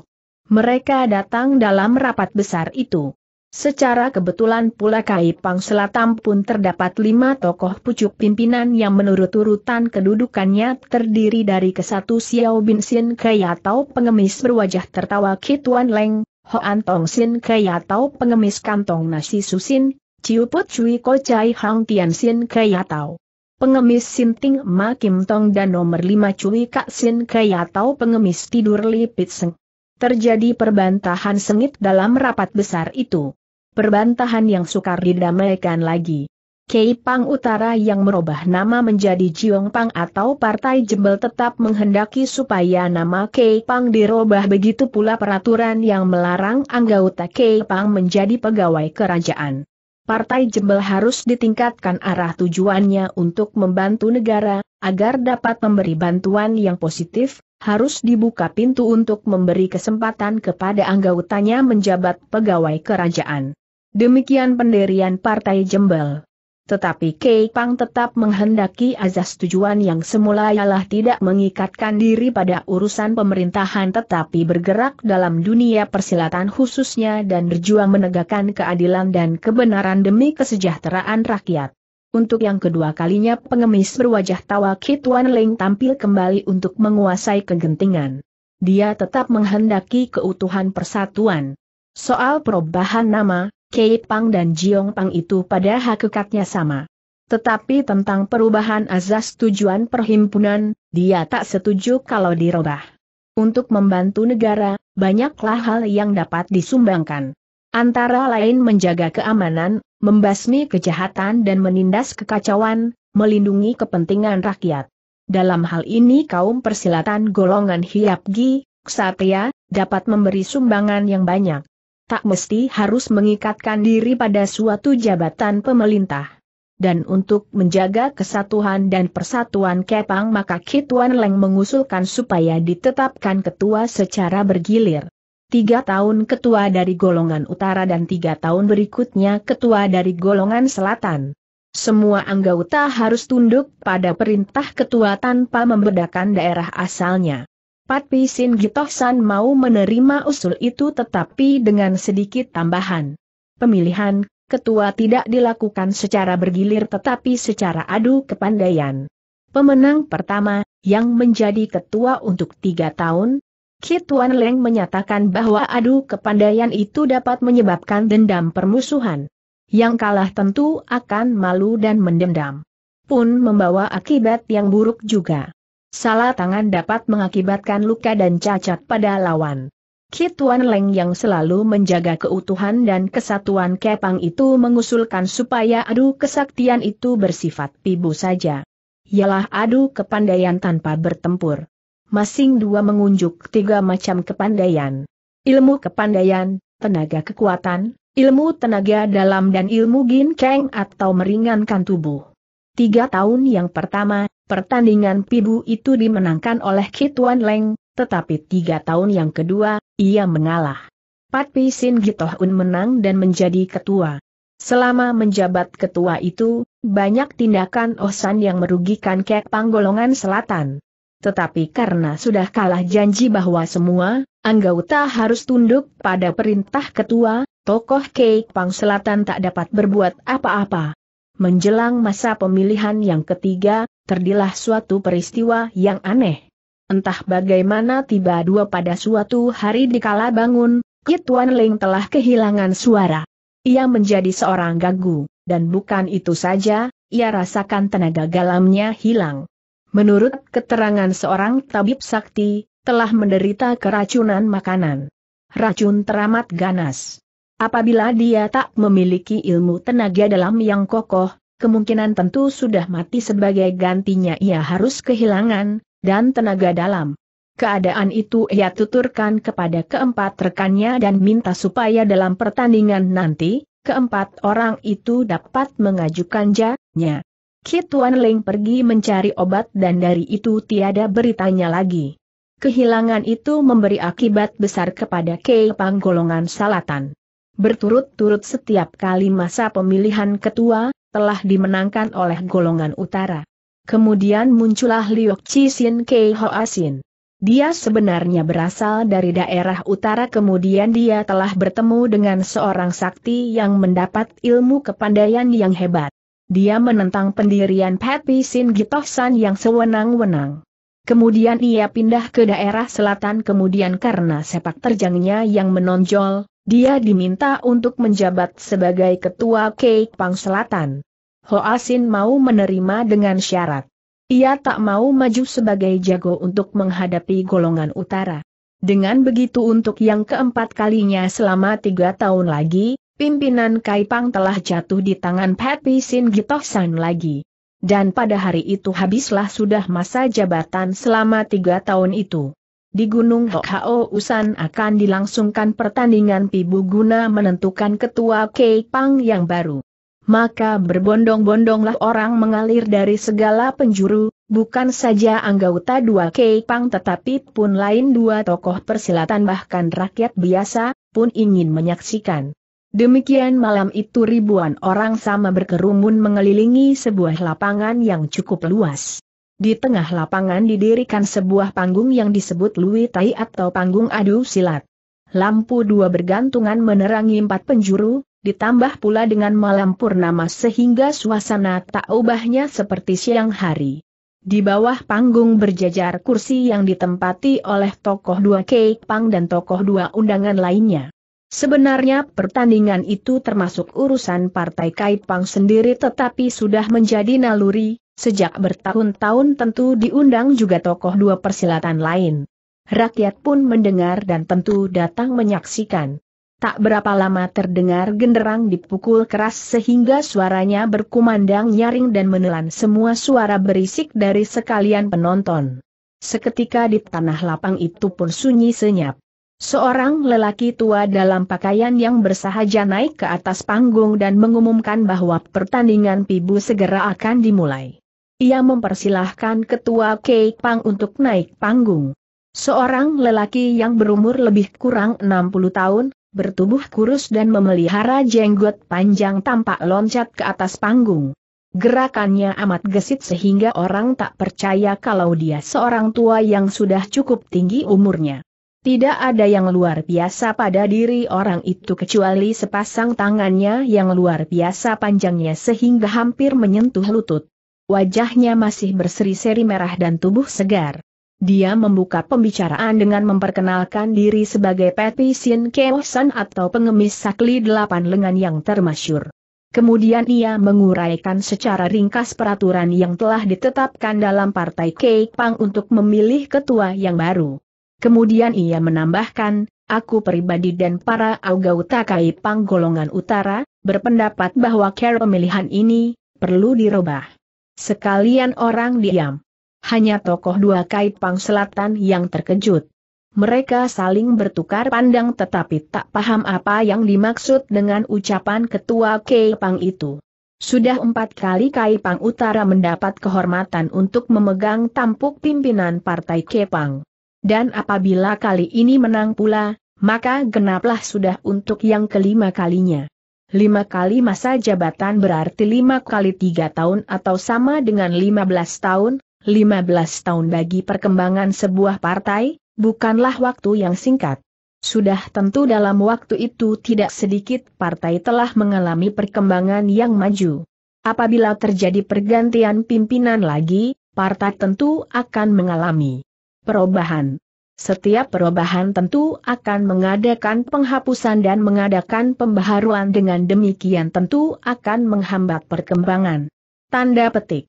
A: Mereka datang dalam rapat besar itu. Secara kebetulan pula Kaipang Selatan pun terdapat lima tokoh pucuk pimpinan yang menurut urutan kedudukannya terdiri dari kesatu Xiao Bin Sin Kei atau pengemis berwajah tertawa Kituan Leng, Hoan Tong Sin Kei atau pengemis kantong nasi susin, Chiu Put Chui Ko Chai Hang Tian Sin Kei atau pengemis Sinting Ma Kim Tong dan nomor lima Chui Kak Sin Kei atau pengemis tidur Lipit Seng. Terjadi perbantahan sengit dalam rapat besar itu perbantahan yang sukar didamaikan lagi. Kei Pang Utara yang merubah nama menjadi Jiong Pang atau Partai Jembel tetap menghendaki supaya nama Kei Pang dirubah begitu pula peraturan yang melarang anggota Kei Pang menjadi pegawai kerajaan. Partai Jembel harus ditingkatkan arah tujuannya untuk membantu negara, agar dapat memberi bantuan yang positif, harus dibuka pintu untuk memberi kesempatan kepada anggotanya menjabat pegawai kerajaan. Demikian pendirian Partai Jembel. Tetapi Kei Pang tetap menghendaki azas tujuan yang semula ialah tidak mengikatkan diri pada urusan pemerintahan tetapi bergerak dalam dunia persilatan khususnya dan berjuang menegakkan keadilan dan kebenaran demi kesejahteraan rakyat. Untuk yang kedua kalinya pengemis berwajah tawa Wan Ling tampil kembali untuk menguasai kegentingan. Dia tetap menghendaki keutuhan persatuan. Soal perubahan nama, Kei Pang dan Jiong Pang itu pada hakikatnya sama. Tetapi tentang perubahan azas tujuan perhimpunan, dia tak setuju kalau dirubah. Untuk membantu negara, banyaklah hal yang dapat disumbangkan. Antara lain menjaga keamanan, membasmi kejahatan dan menindas kekacauan, melindungi kepentingan rakyat. Dalam hal ini kaum persilatan golongan Hiapgi, Ksatria, dapat memberi sumbangan yang banyak tak mesti harus mengikatkan diri pada suatu jabatan pemerintah. Dan untuk menjaga kesatuan dan persatuan Kepang maka Kituan Leng mengusulkan supaya ditetapkan ketua secara bergilir. Tiga tahun ketua dari golongan utara dan tiga tahun berikutnya ketua dari golongan selatan. Semua anggota harus tunduk pada perintah ketua tanpa membedakan daerah asalnya. Pat Pisin Gitohsan mau menerima usul itu tetapi dengan sedikit tambahan. Pemilihan ketua tidak dilakukan secara bergilir tetapi secara adu kepandaian. Pemenang pertama, yang menjadi ketua untuk tiga tahun, Kituan Leng menyatakan bahwa adu kepandaian itu dapat menyebabkan dendam permusuhan. Yang kalah tentu akan malu dan mendendam. Pun membawa akibat yang buruk juga. Salah tangan dapat mengakibatkan luka dan cacat pada lawan. Kituan Leng yang selalu menjaga keutuhan dan kesatuan Kepang itu mengusulkan supaya adu kesaktian itu bersifat pibu saja. Yalah adu kepandaian tanpa bertempur. Masing dua mengunjuk tiga macam kepandaian. Ilmu kepandaian, tenaga kekuatan, ilmu tenaga dalam dan ilmu ginkeng atau meringankan tubuh. Tiga tahun yang pertama, Pertandingan pibu itu dimenangkan oleh Kituan Leng, tetapi tiga tahun yang kedua, ia mengalah. Pat Pisin Gitohun menang dan menjadi ketua. Selama menjabat ketua itu, banyak tindakan Osan oh yang merugikan kek panggolongan selatan. Tetapi karena sudah kalah janji bahwa semua, anggota harus tunduk pada perintah ketua, tokoh Kek Pang Selatan tak dapat berbuat apa-apa. Menjelang masa pemilihan yang ketiga, terdilah suatu peristiwa yang aneh. Entah bagaimana tiba dua pada suatu hari di kala bangun, Kit Wan Ling telah kehilangan suara. Ia menjadi seorang gagu, dan bukan itu saja, ia rasakan tenaga galamnya hilang. Menurut keterangan seorang tabib sakti, telah menderita keracunan makanan. Racun teramat ganas. Apabila dia tak memiliki ilmu tenaga dalam yang kokoh, kemungkinan tentu sudah mati sebagai gantinya ia harus kehilangan, dan tenaga dalam. Keadaan itu ia tuturkan kepada keempat rekannya dan minta supaya dalam pertandingan nanti, keempat orang itu dapat mengajukan janya. Kituan Ling pergi mencari obat dan dari itu tiada beritanya lagi. Kehilangan itu memberi akibat besar kepada Kei Panggolongan Salatan berturut-turut setiap kali masa pemilihan ketua, telah dimenangkan oleh golongan utara. Kemudian muncullah Liu Chi Sin Kei Hoa Sin. Dia sebenarnya berasal dari daerah utara kemudian dia telah bertemu dengan seorang sakti yang mendapat ilmu kepandaian yang hebat. Dia menentang pendirian Pepi Sin Gitohsan yang sewenang-wenang. Kemudian ia pindah ke daerah selatan kemudian karena sepak terjangnya yang menonjol, dia diminta untuk menjabat sebagai ketua Pang Selatan. Hoasin mau menerima dengan syarat. Ia tak mau maju sebagai jago untuk menghadapi golongan utara. Dengan begitu untuk yang keempat kalinya selama tiga tahun lagi, pimpinan Kaipang telah jatuh di tangan Pepi Sin Gitohsan lagi. Dan pada hari itu habislah sudah masa jabatan selama tiga tahun itu. Di Gunung Hokhao Usan akan dilangsungkan pertandingan pibu guna menentukan ketua Kei yang baru. Maka berbondong-bondonglah orang mengalir dari segala penjuru, bukan saja anggota dua Kei tetapi pun lain dua tokoh persilatan bahkan rakyat biasa, pun ingin menyaksikan. Demikian malam itu ribuan orang sama berkerumun mengelilingi sebuah lapangan yang cukup luas. Di tengah lapangan didirikan sebuah panggung yang disebut Lui Tai atau panggung adu silat. Lampu dua bergantungan menerangi empat penjuru, ditambah pula dengan malam purnama sehingga suasana tak ubahnya seperti siang hari. Di bawah panggung berjajar kursi yang ditempati oleh tokoh dua pang dan tokoh dua undangan lainnya. Sebenarnya pertandingan itu termasuk urusan Partai Kaipang sendiri tetapi sudah menjadi naluri, Sejak bertahun-tahun tentu diundang juga tokoh dua persilatan lain. Rakyat pun mendengar dan tentu datang menyaksikan. Tak berapa lama terdengar genderang dipukul keras sehingga suaranya berkumandang nyaring dan menelan semua suara berisik dari sekalian penonton. Seketika di tanah lapang itu pun sunyi senyap. Seorang lelaki tua dalam pakaian yang bersahaja naik ke atas panggung dan mengumumkan bahwa pertandingan pibu segera akan dimulai. Ia mempersilahkan ketua Kek Pang untuk naik panggung. Seorang lelaki yang berumur lebih kurang 60 tahun, bertubuh kurus dan memelihara jenggot panjang tampak loncat ke atas panggung. Gerakannya amat gesit sehingga orang tak percaya kalau dia seorang tua yang sudah cukup tinggi umurnya. Tidak ada yang luar biasa pada diri orang itu kecuali sepasang tangannya yang luar biasa panjangnya sehingga hampir menyentuh lutut wajahnya masih berseri-seri merah dan tubuh segar. Dia membuka pembicaraan dengan memperkenalkan diri sebagai Peti Sin Keosan atau pengemis sakli delapan lengan yang termasyur. Kemudian ia menguraikan secara ringkas peraturan yang telah ditetapkan dalam Partai Cake Pang untuk memilih ketua yang baru. Kemudian ia menambahkan, aku pribadi dan para Augauta Kai golongan utara, berpendapat bahwa care pemilihan ini, perlu dirubah. Sekalian orang diam. Hanya tokoh dua kaipang selatan yang terkejut. Mereka saling bertukar pandang tetapi tak paham apa yang dimaksud dengan ucapan ketua Kaipang itu. Sudah empat kali Kaipang Utara mendapat kehormatan untuk memegang tampuk pimpinan Partai Kepang. Dan apabila kali ini menang pula, maka genaplah sudah untuk yang kelima kalinya. Lima kali masa jabatan berarti lima kali tiga tahun atau sama dengan lima belas tahun, Lima belas tahun bagi perkembangan sebuah partai, bukanlah waktu yang singkat. Sudah tentu dalam waktu itu tidak sedikit partai telah mengalami perkembangan yang maju. Apabila terjadi pergantian pimpinan lagi, partai tentu akan mengalami perubahan. Setiap perubahan tentu akan mengadakan penghapusan dan mengadakan pembaharuan dengan demikian tentu akan menghambat perkembangan. Tanda petik.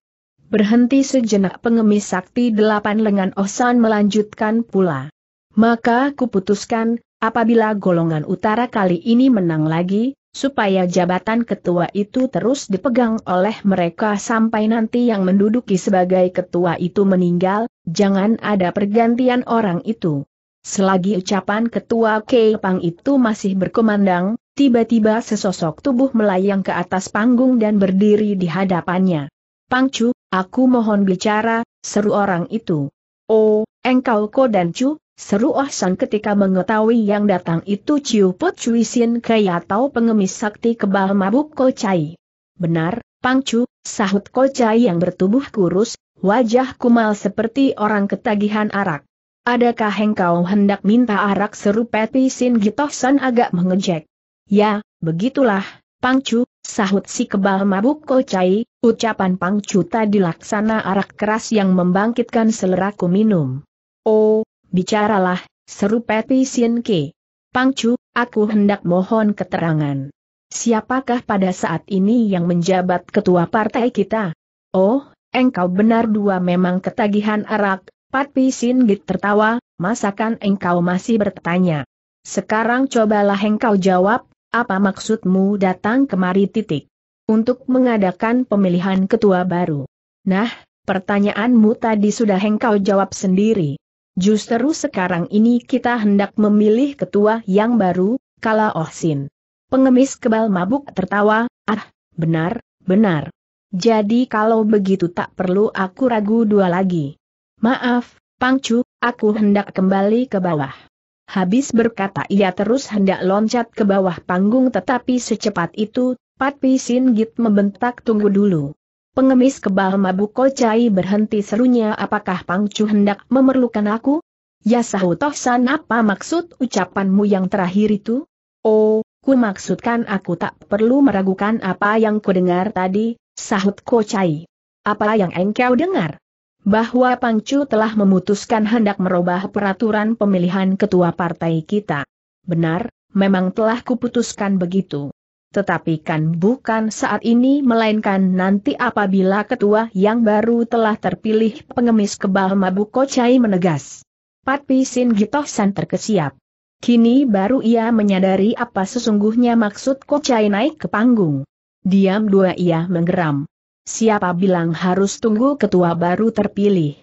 A: Berhenti sejenak pengemis sakti delapan lengan Osan melanjutkan pula. Maka kuputuskan, apabila golongan utara kali ini menang lagi, supaya jabatan ketua itu terus dipegang oleh mereka sampai nanti yang menduduki sebagai ketua itu meninggal, jangan ada pergantian orang itu. Selagi ucapan ketua Keipang itu masih berkumandang, tiba-tiba sesosok tubuh melayang ke atas panggung dan berdiri di hadapannya. Pangcu, aku mohon bicara, seru orang itu. Oh, engkau Ko dan Cu, Seru Oh San ketika mengetahui yang datang itu Ciu Put Cui Sin Kei atau pengemis sakti kebal mabuk kocai. Benar, Pangcu, sahut kocai yang bertubuh kurus, wajah kumal seperti orang ketagihan arak. Adakah engkau hendak minta arak seru Peti Sin Gitoh San agak mengejek? Ya, begitulah, Pangcu, sahut si kebal mabuk kocai, ucapan Pangcu tadi laksana arak keras yang membangkitkan seleraku minum. Oh, Bicaralah, seru Peti Sien Ke. Pangcu, aku hendak mohon keterangan. Siapakah pada saat ini yang menjabat ketua partai kita? Oh, engkau benar dua memang ketagihan arak, Patpi Sien Git tertawa, masakan engkau masih bertanya. Sekarang cobalah engkau jawab, apa maksudmu datang kemari titik? Untuk mengadakan pemilihan ketua baru. Nah, pertanyaanmu tadi sudah engkau jawab sendiri. Justru sekarang ini kita hendak memilih ketua yang baru, Kala Ohsin. Pengemis kebal mabuk tertawa, ah, benar, benar. Jadi kalau begitu tak perlu aku ragu dua lagi. Maaf, Pangcu, aku hendak kembali ke bawah. Habis berkata ia terus hendak loncat ke bawah panggung tetapi secepat itu, Pat Pisin Git membentak tunggu dulu. Pengemis kebal mabuk kocai berhenti serunya apakah Pangcu hendak memerlukan aku? Ya Sahu Tohsan apa maksud ucapanmu yang terakhir itu? Oh, ku maksudkan aku tak perlu meragukan apa yang ku dengar tadi, sahut kocai. Apa yang engkau dengar? Bahwa Pangcu telah memutuskan hendak merubah peraturan pemilihan ketua partai kita. Benar, memang telah kuputuskan begitu tetapi kan bukan saat ini melainkan nanti apabila ketua yang baru telah terpilih pengemis kebal mabuk kocai menegas. Patpi Sin Gitoh San terkesiap. Kini baru ia menyadari apa sesungguhnya maksud kocai naik ke panggung. Diam dua ia menggeram. Siapa bilang harus tunggu ketua baru terpilih?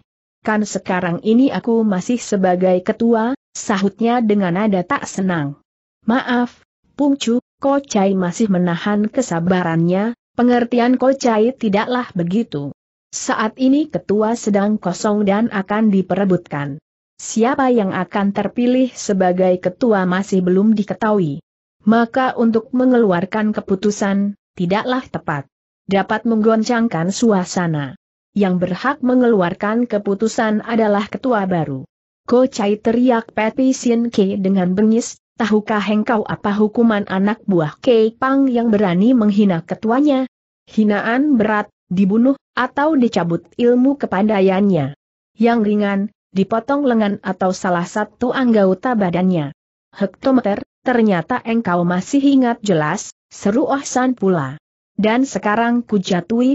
A: Kan sekarang ini aku masih sebagai ketua, sahutnya dengan nada tak senang. Maaf, Pungcu, Kocai masih menahan kesabarannya, pengertian Kocai tidaklah begitu. Saat ini ketua sedang kosong dan akan diperebutkan. Siapa yang akan terpilih sebagai ketua masih belum diketahui. Maka untuk mengeluarkan keputusan, tidaklah tepat. Dapat menggoncangkan suasana. Yang berhak mengeluarkan keputusan adalah ketua baru. Kocai teriak Pepi Sin Ke dengan bengis, tahukah engkau apa hukuman anak buah Kei Pang yang berani menghina ketuanya? Hinaan berat, dibunuh, atau dicabut ilmu kepandaiannya. Yang ringan, dipotong lengan atau salah satu anggota badannya. Hektometer, ternyata engkau masih ingat jelas, seru Ohsan pula. Dan sekarang ku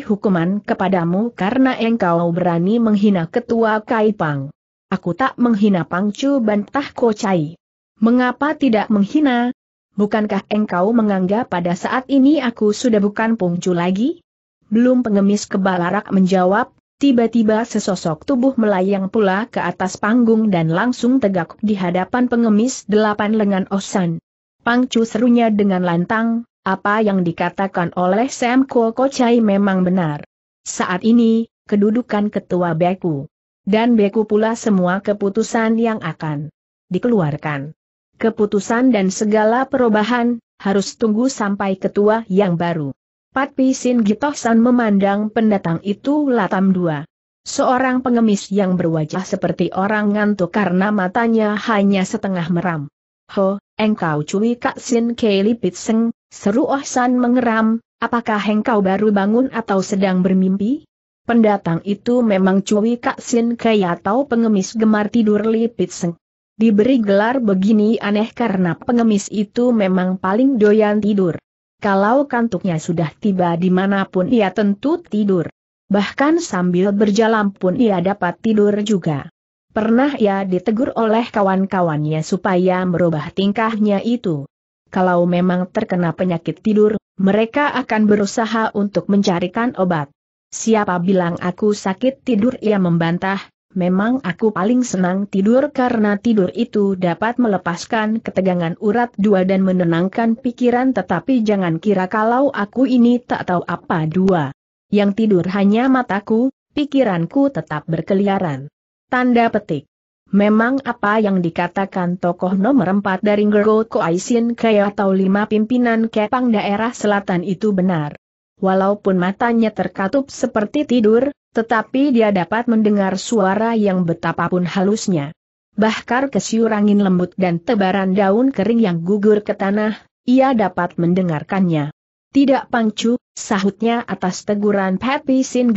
A: hukuman kepadamu karena engkau berani menghina ketua Kai Pang. Aku tak menghina Pangcu bantah Kocai. Mengapa tidak menghina? Bukankah engkau menganggap pada saat ini aku sudah bukan pungcu lagi? Belum pengemis kebalarak menjawab, tiba-tiba sesosok tubuh melayang pula ke atas panggung dan langsung tegak di hadapan pengemis delapan lengan Osan. Pangcu serunya dengan lantang, apa yang dikatakan oleh Sam Chai memang benar. Saat ini, kedudukan ketua Beku. Dan Beku pula semua keputusan yang akan dikeluarkan. Keputusan dan segala perubahan, harus tunggu sampai ketua yang baru. Pat Pisin Gitosan memandang pendatang itu latam dua. Seorang pengemis yang berwajah seperti orang ngantuk karena matanya hanya setengah meram. Ho, engkau cuy kak sin keli pitseng, seru oh San mengeram, apakah engkau baru bangun atau sedang bermimpi? Pendatang itu memang cuy kak sin kei atau pengemis gemar tidur lipitseng. Diberi gelar begini aneh karena pengemis itu memang paling doyan tidur. Kalau kantuknya sudah tiba dimanapun ia tentu tidur. Bahkan sambil berjalan pun ia dapat tidur juga. Pernah ia ditegur oleh kawan-kawannya supaya merubah tingkahnya itu. Kalau memang terkena penyakit tidur, mereka akan berusaha untuk mencarikan obat. Siapa bilang aku sakit tidur ia membantah, memang aku paling senang tidur karena tidur itu dapat melepaskan ketegangan urat dua dan menenangkan pikiran tetapi jangan kira kalau aku ini tak tahu apa dua. Yang tidur hanya mataku, pikiranku tetap berkeliaran. Tanda petik. Memang apa yang dikatakan tokoh nomor empat dari Ngergo Koaisin Kaya atau lima pimpinan Kepang daerah selatan itu benar. Walaupun matanya terkatup seperti tidur, tetapi dia dapat mendengar suara yang betapapun halusnya. Bahkar kesiur angin lembut dan tebaran daun kering yang gugur ke tanah, ia dapat mendengarkannya. Tidak pangcu, sahutnya atas teguran Pepi Sin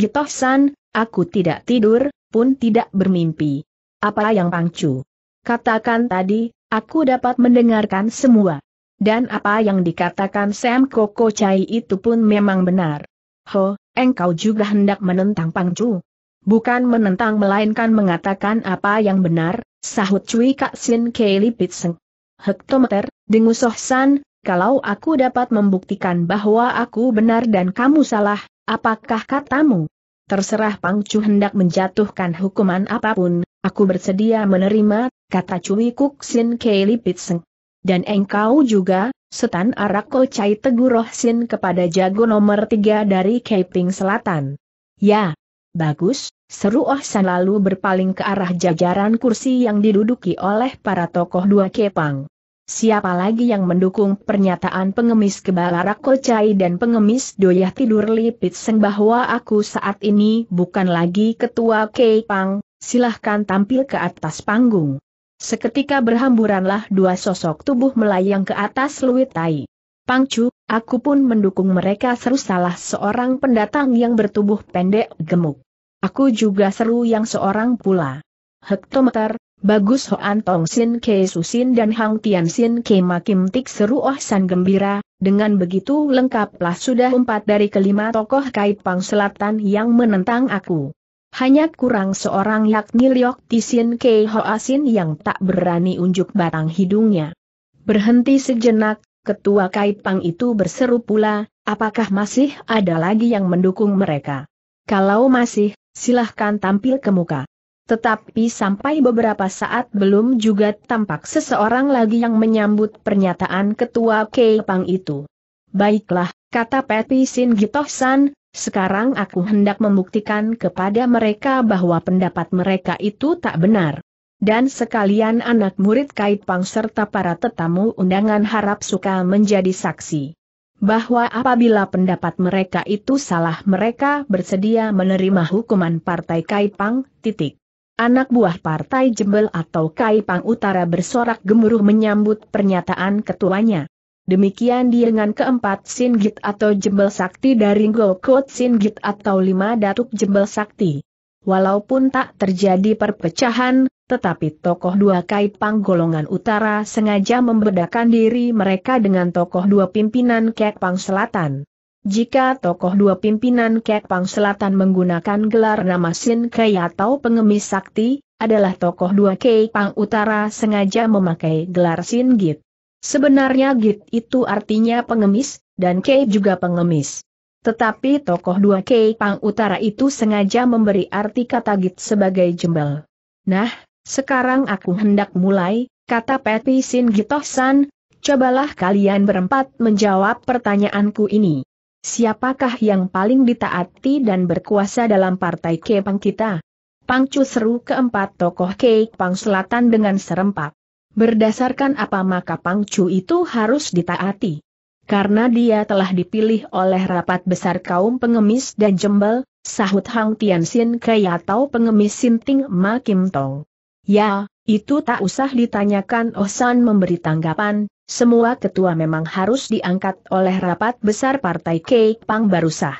A: aku tidak tidur, pun tidak bermimpi. Apa yang pangcu? Katakan tadi, aku dapat mendengarkan semua. Dan apa yang dikatakan Sam Koko Chai itu pun memang benar. Ho, engkau juga hendak menentang Pangcu. Bukan menentang melainkan mengatakan apa yang benar, sahut Cui Kak Sin Kei Pitseng. Hektometer, dengusoh san, kalau aku dapat membuktikan bahwa aku benar dan kamu salah, apakah katamu? Terserah Pangcu hendak menjatuhkan hukuman apapun, aku bersedia menerima, kata Cui Kuk Sin Kei Pitseng. Dan engkau juga, Setan Arak Kocai Teguh Rohsin kepada jago nomor tiga dari Keping Selatan. Ya, bagus, seru Oh San lalu berpaling ke arah jajaran kursi yang diduduki oleh para tokoh dua Kepang. Siapa lagi yang mendukung pernyataan pengemis kebal Arak Kocai dan pengemis doyah tidur lipit seng bahwa aku saat ini bukan lagi ketua Kepang, silahkan tampil ke atas panggung. Seketika berhamburanlah dua sosok tubuh melayang ke atas Luit Tai. Pangcu, aku pun mendukung mereka seru salah seorang pendatang yang bertubuh pendek gemuk. Aku juga seru yang seorang pula. Hektometer, Bagus Hoan Tong Sin Ke Susin dan Hang Tian Sin Ke Makim Tik seru Oh San Gembira, dengan begitu lengkaplah sudah empat dari kelima tokoh Kaipang Selatan yang menentang aku. Hanya kurang seorang yakni Liok Tisin Kei Hoasin yang tak berani unjuk batang hidungnya. Berhenti sejenak, ketua Kaipang itu berseru pula, apakah masih ada lagi yang mendukung mereka? Kalau masih, silahkan tampil ke muka. Tetapi sampai beberapa saat belum juga tampak seseorang lagi yang menyambut pernyataan ketua Kaipang itu. Baiklah, kata Peti Sin Gitoh San, sekarang aku hendak membuktikan kepada mereka bahwa pendapat mereka itu tak benar. Dan sekalian anak murid Kait Pang serta para tetamu undangan harap suka menjadi saksi. Bahwa apabila pendapat mereka itu salah mereka bersedia menerima hukuman partai Kait Pang, titik. Anak buah partai Jembel atau Kaipang Utara bersorak gemuruh menyambut pernyataan ketuanya. Demikian dia dengan keempat singgit atau jembel sakti dari Gokot singgit atau lima datuk jembel sakti. Walaupun tak terjadi perpecahan, tetapi tokoh dua kaipang golongan utara sengaja membedakan diri mereka dengan tokoh dua pimpinan Pang selatan. Jika tokoh dua pimpinan Pang Selatan menggunakan gelar nama Sin Kei atau pengemis sakti, adalah tokoh dua Kei Pang Utara sengaja memakai gelar Sin Git. Sebenarnya Git itu artinya pengemis, dan Kei juga pengemis. Tetapi tokoh dua Kei Pang Utara itu sengaja memberi arti kata Git sebagai jembel. Nah, sekarang aku hendak mulai, kata Peti Sin Gitoh-san, cobalah kalian berempat menjawab pertanyaanku ini. Siapakah yang paling ditaati dan berkuasa dalam partai Kei Pang kita? Pangcu seru keempat tokoh Kei Pang Selatan dengan serempak. Berdasarkan apa maka Pangcu itu harus ditaati. Karena dia telah dipilih oleh rapat besar kaum pengemis dan jembel, sahut Hang Tian Sin Kei atau pengemis Sinting Ma Kim Tong. Ya, itu tak usah ditanyakan oh San memberi tanggapan, semua ketua memang harus diangkat oleh rapat besar partai Kei Pang Barusah.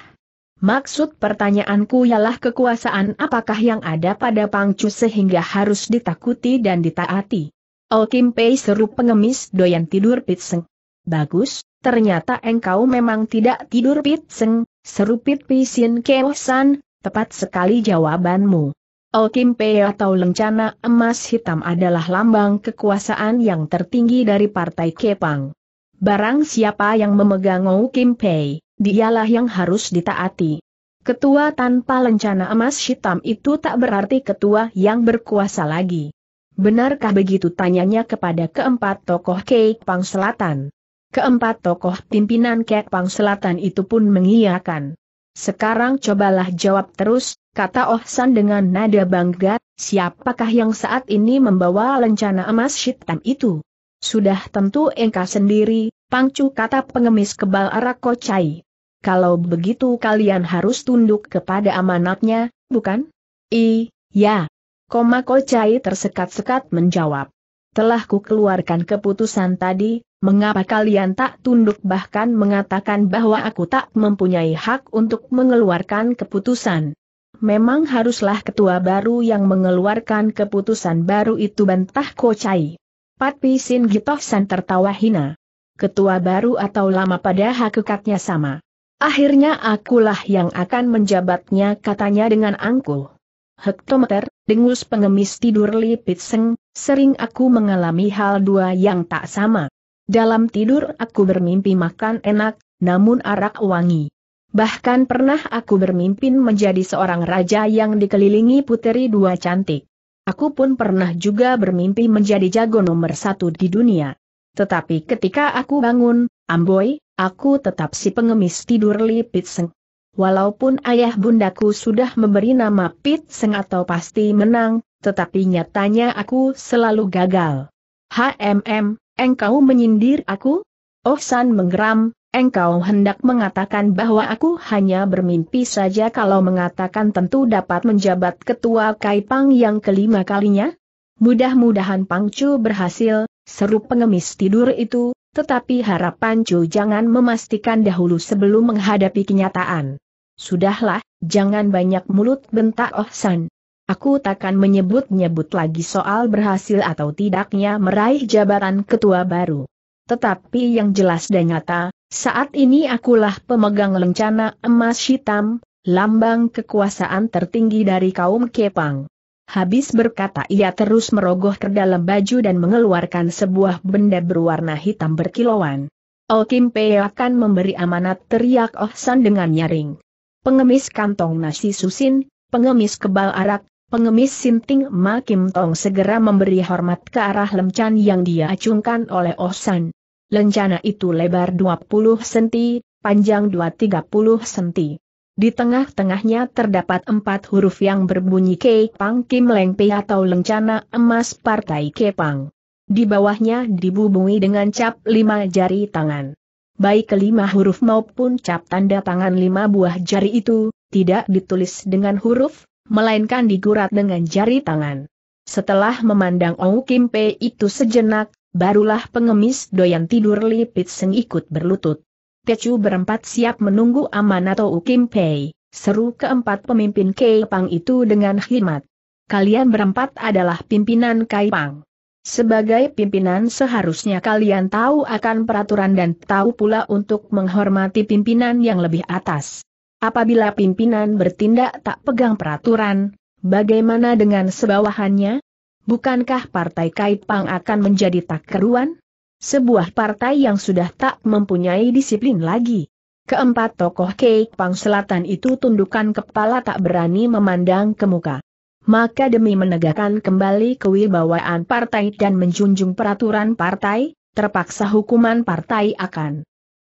A: Maksud pertanyaanku ialah kekuasaan apakah yang ada pada Pangcu sehingga harus ditakuti dan ditaati. Oh Kim Pei seru pengemis doyan tidur pitseng. Bagus, ternyata engkau memang tidak tidur pitseng, seru pit pisin keosan, tepat sekali jawabanmu. Oh Kim Pei atau lencana emas hitam adalah lambang kekuasaan yang tertinggi dari Partai Kepang. Barang siapa yang memegang Oh Kim Pei, dialah yang harus ditaati. Ketua tanpa lencana emas hitam itu tak berarti ketua yang berkuasa lagi. Benarkah begitu tanyanya kepada keempat tokoh Kek Pang Selatan? Keempat tokoh pimpinan Kek Pang Selatan itu pun mengiyakan. Sekarang cobalah jawab terus, kata Oh San dengan nada bangga, siapakah yang saat ini membawa lencana emas hitam itu? Sudah tentu engkau sendiri, pangcu kata pengemis kebal Arako Chai. Kalau begitu kalian harus tunduk kepada amanatnya, bukan? I, ya, Koma Kocai tersekat-sekat menjawab. Telah ku keluarkan keputusan tadi, mengapa kalian tak tunduk bahkan mengatakan bahwa aku tak mempunyai hak untuk mengeluarkan keputusan? Memang haruslah ketua baru yang mengeluarkan keputusan baru itu bantah Kocai. Pat Pisin Gitohsan tertawa hina. Ketua baru atau lama pada hakikatnya sama. Akhirnya akulah yang akan menjabatnya katanya dengan angkuh hektometer, dengus pengemis tidur Li Pitseng, sering aku mengalami hal dua yang tak sama. Dalam tidur aku bermimpi makan enak, namun arak wangi. Bahkan pernah aku bermimpi menjadi seorang raja yang dikelilingi puteri dua cantik. Aku pun pernah juga bermimpi menjadi jago nomor satu di dunia. Tetapi ketika aku bangun, Amboi, aku tetap si pengemis tidur Li Pitseng. Walaupun ayah bundaku sudah memberi nama Pit Seng atau pasti menang, tetapi nyatanya aku selalu gagal. HMM, engkau menyindir aku? Oh San menggeram, engkau hendak mengatakan bahwa aku hanya bermimpi saja kalau mengatakan tentu dapat menjabat ketua Kaipang yang kelima kalinya? Mudah-mudahan Pangcu berhasil, seru pengemis tidur itu, tetapi harap Chu jangan memastikan dahulu sebelum menghadapi kenyataan. Sudahlah, jangan banyak mulut bentak Oh San. Aku takkan menyebut-nyebut lagi soal berhasil atau tidaknya meraih jabatan ketua baru. Tetapi yang jelas dan nyata, saat ini akulah pemegang lencana emas hitam, lambang kekuasaan tertinggi dari kaum Kepang. Habis berkata ia terus merogoh ke dalam baju dan mengeluarkan sebuah benda berwarna hitam berkilauan. Oh Kim Pei akan memberi amanat teriak Oh San dengan nyaring. Pengemis kantong nasi susin, pengemis kebal arak, pengemis sinting Ma Kim Tong segera memberi hormat ke arah lemcan yang dia acungkan oleh Oh San. Lencana itu lebar 20 cm, panjang 230 cm. Di tengah-tengahnya terdapat empat huruf yang berbunyi Kepang Kim Leng Pei atau lencana emas Partai Kepang. Di bawahnya dibubungi dengan cap lima jari tangan. Baik kelima huruf maupun cap tanda tangan lima buah jari itu, tidak ditulis dengan huruf, melainkan digurat dengan jari tangan. Setelah memandang Ong Kim Pei itu sejenak, barulah pengemis doyan tidur lipit seng ikut berlutut. Tecu berempat siap menunggu amanat Ou Kim Pei, seru keempat pemimpin Kei Pang itu dengan khidmat. Kalian berempat adalah pimpinan Kai Pang. Sebagai pimpinan seharusnya kalian tahu akan peraturan dan tahu pula untuk menghormati pimpinan yang lebih atas. Apabila pimpinan bertindak tak pegang peraturan, bagaimana dengan sebawahannya? Bukankah Partai Kaipang akan menjadi tak keruan? Sebuah partai yang sudah tak mempunyai disiplin lagi. Keempat tokoh Pang Selatan itu tundukkan kepala tak berani memandang ke muka. Maka demi menegakkan kembali kewibawaan partai dan menjunjung peraturan partai, terpaksa hukuman partai akan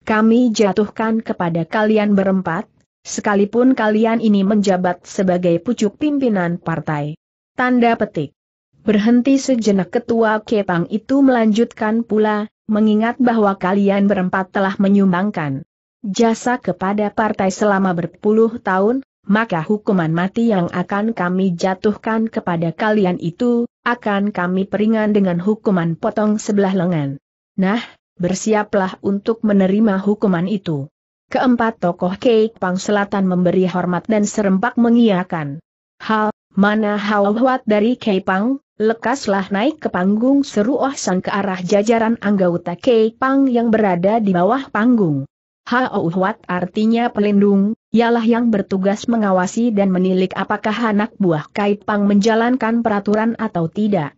A: kami jatuhkan kepada kalian berempat, sekalipun kalian ini menjabat sebagai pucuk pimpinan partai. Tanda petik. Berhenti sejenak ketua Kepang itu melanjutkan pula, mengingat bahwa kalian berempat telah menyumbangkan jasa kepada partai selama berpuluh tahun, maka hukuman mati yang akan kami jatuhkan kepada kalian itu, akan kami peringan dengan hukuman potong sebelah lengan. Nah, bersiaplah untuk menerima hukuman itu. Keempat tokoh Kepang Selatan memberi hormat dan serempak mengiakan. Hal, mana Hao dari Kepang? Lekaslah naik ke panggung seru Oh San ke arah jajaran anggota Kei Pang yang berada di bawah panggung. Hao oh, Huat artinya pelindung, ialah yang bertugas mengawasi dan menilik apakah anak buah kait Pang menjalankan peraturan atau tidak.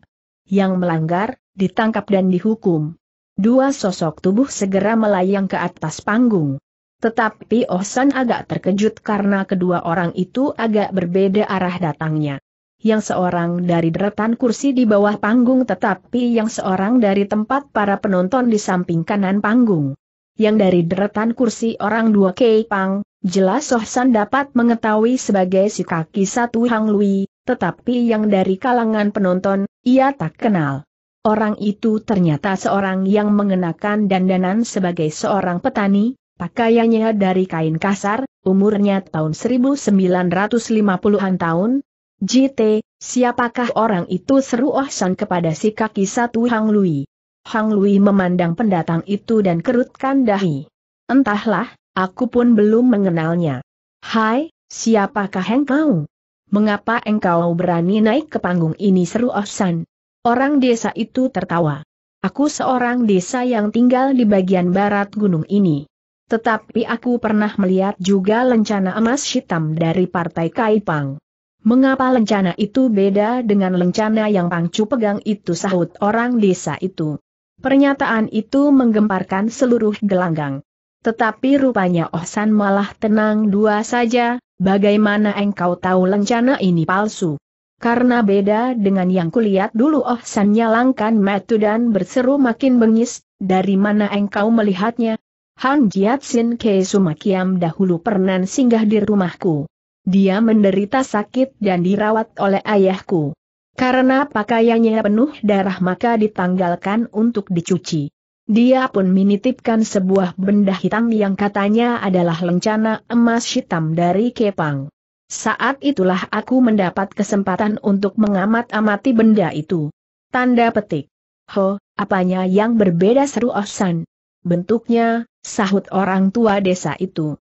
A: Yang melanggar, ditangkap dan dihukum. Dua sosok tubuh segera melayang ke atas panggung. Tetapi Oh San agak terkejut karena kedua orang itu agak berbeda arah datangnya yang seorang dari deretan kursi di bawah panggung tetapi yang seorang dari tempat para penonton di samping kanan panggung. Yang dari deretan kursi orang dua Kei Pang, jelas Sohsan dapat mengetahui sebagai si kaki satu Hang Lui, tetapi yang dari kalangan penonton, ia tak kenal. Orang itu ternyata seorang yang mengenakan dandanan sebagai seorang petani, pakaiannya dari kain kasar, umurnya tahun 1950-an tahun, JT, siapakah orang itu seru Oh San kepada si kaki satu Hang Lui. Hang Lui memandang pendatang itu dan kerutkan dahi. Entahlah, aku pun belum mengenalnya. Hai, siapakah engkau? Mengapa engkau berani naik ke panggung ini seru Oh San? Orang desa itu tertawa. Aku seorang desa yang tinggal di bagian barat gunung ini. Tetapi aku pernah melihat juga lencana emas hitam dari partai Kaipang. Mengapa lencana itu beda dengan lencana yang Pangcu pegang itu sahut orang desa itu. Pernyataan itu menggemparkan seluruh gelanggang. Tetapi rupanya Ohsan malah tenang dua saja, bagaimana engkau tahu lencana ini palsu? Karena beda dengan yang kulihat dulu Ohsan nyalangkan metu dan berseru makin bengis, dari mana engkau melihatnya? Han Jiat Sin Kei Sumakiam dahulu pernah singgah di rumahku. Dia menderita sakit dan dirawat oleh ayahku. Karena pakaiannya penuh darah maka ditanggalkan untuk dicuci. Dia pun menitipkan sebuah benda hitam yang katanya adalah lencana emas hitam dari Kepang. Saat itulah aku mendapat kesempatan untuk mengamat-amati benda itu. Tanda petik. Ho, apanya yang berbeda seru Osan? Bentuknya, sahut orang tua desa itu.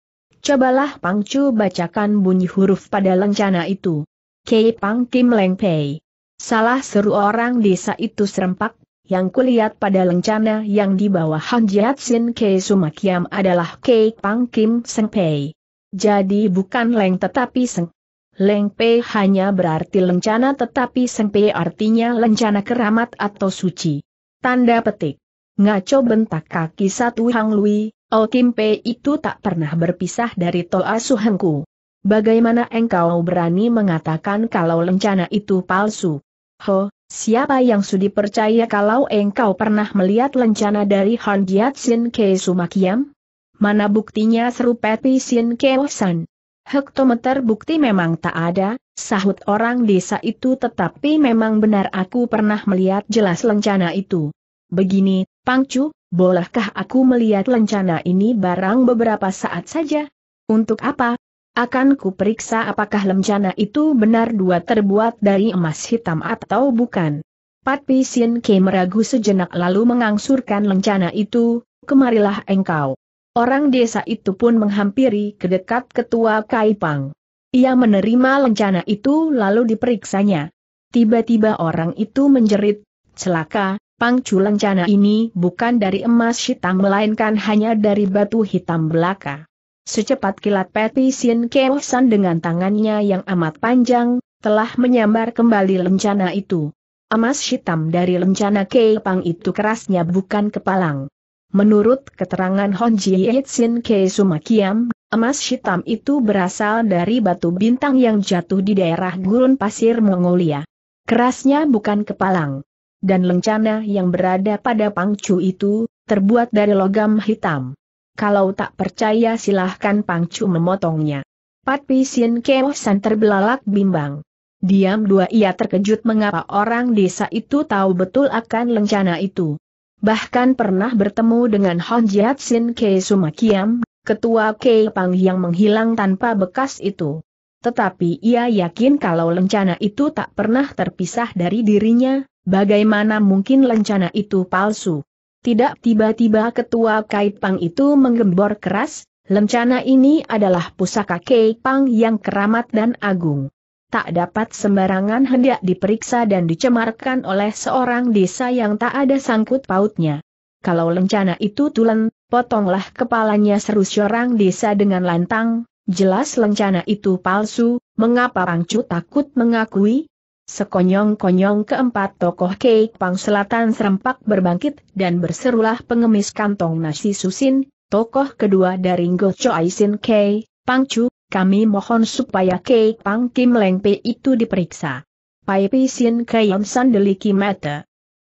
A: Cobalah Pangcu bacakan bunyi huruf pada lencana itu. Kei Pang Kim Leng Pei. Salah seru orang desa itu serempak, yang kulihat pada lencana yang di bawah Han Jiat Sin Kei Sumakiam adalah Kei Pang Kim Seng Pei. Jadi bukan Leng tetapi Seng. Leng Pei hanya berarti lencana tetapi Seng Pei artinya lencana keramat atau suci. Tanda petik. Ngaco bentak kaki satu Hang Lui, Ol Kim Pei itu tak pernah berpisah dari Toa Suhengku. Bagaimana engkau berani mengatakan kalau lencana itu palsu? Ho, siapa yang sudi percaya kalau engkau pernah melihat lencana dari Han Jiatsin Ke Sumakiam? Mana buktinya seru Pepi Sin Keosan? Hektometer bukti memang tak ada, sahut orang desa itu tetapi memang benar aku pernah melihat jelas lencana itu. Begini, Pangcu, bolehkah aku melihat lencana ini barang beberapa saat saja? Untuk apa? Akan kuperiksa apakah lencana itu benar dua terbuat dari emas hitam atau bukan. Pat Pisin Ke meragu sejenak lalu mengangsurkan lencana itu, kemarilah engkau. Orang desa itu pun menghampiri ke dekat ketua Kaipang. Ia menerima lencana itu lalu diperiksanya. Tiba-tiba orang itu menjerit, celaka, Pangculan lencana ini bukan dari emas hitam melainkan hanya dari batu hitam belaka. Secepat kilat Peti Sin San dengan tangannya yang amat panjang, telah menyambar kembali lencana itu. Emas hitam dari lencana Pang itu kerasnya bukan kepalang. Menurut keterangan Hon Sin Ke Sumakiam, emas hitam itu berasal dari batu bintang yang jatuh di daerah gurun pasir Mongolia. Kerasnya bukan kepalang dan lencana yang berada pada pangcu itu, terbuat dari logam hitam. Kalau tak percaya silahkan pangcu memotongnya. Pat Pisin san terbelalak bimbang. Diam dua ia terkejut mengapa orang desa itu tahu betul akan lencana itu. Bahkan pernah bertemu dengan Hon Sin Ke Sumakiam, ketua Ke Pang yang menghilang tanpa bekas itu. Tetapi ia yakin kalau lencana itu tak pernah terpisah dari dirinya, Bagaimana mungkin lencana itu palsu? Tidak tiba-tiba ketua Kaipang itu menggembor keras, lencana ini adalah pusaka Kaipang yang keramat dan agung. Tak dapat sembarangan hendak diperiksa dan dicemarkan oleh seorang desa yang tak ada sangkut pautnya. Kalau lencana itu tulen, potonglah kepalanya seru seorang desa dengan lantang, jelas lencana itu palsu, mengapa Pangcu takut mengakui? Sekonyong-konyong keempat tokoh Kek Pang Selatan serempak berbangkit dan berserulah pengemis kantong nasi susin, tokoh kedua dari Ngo Aisin Sin Pang Chu, kami mohon supaya Pang Kim Leng Pei itu diperiksa. Pai Pi Sin Kei Yon Mata.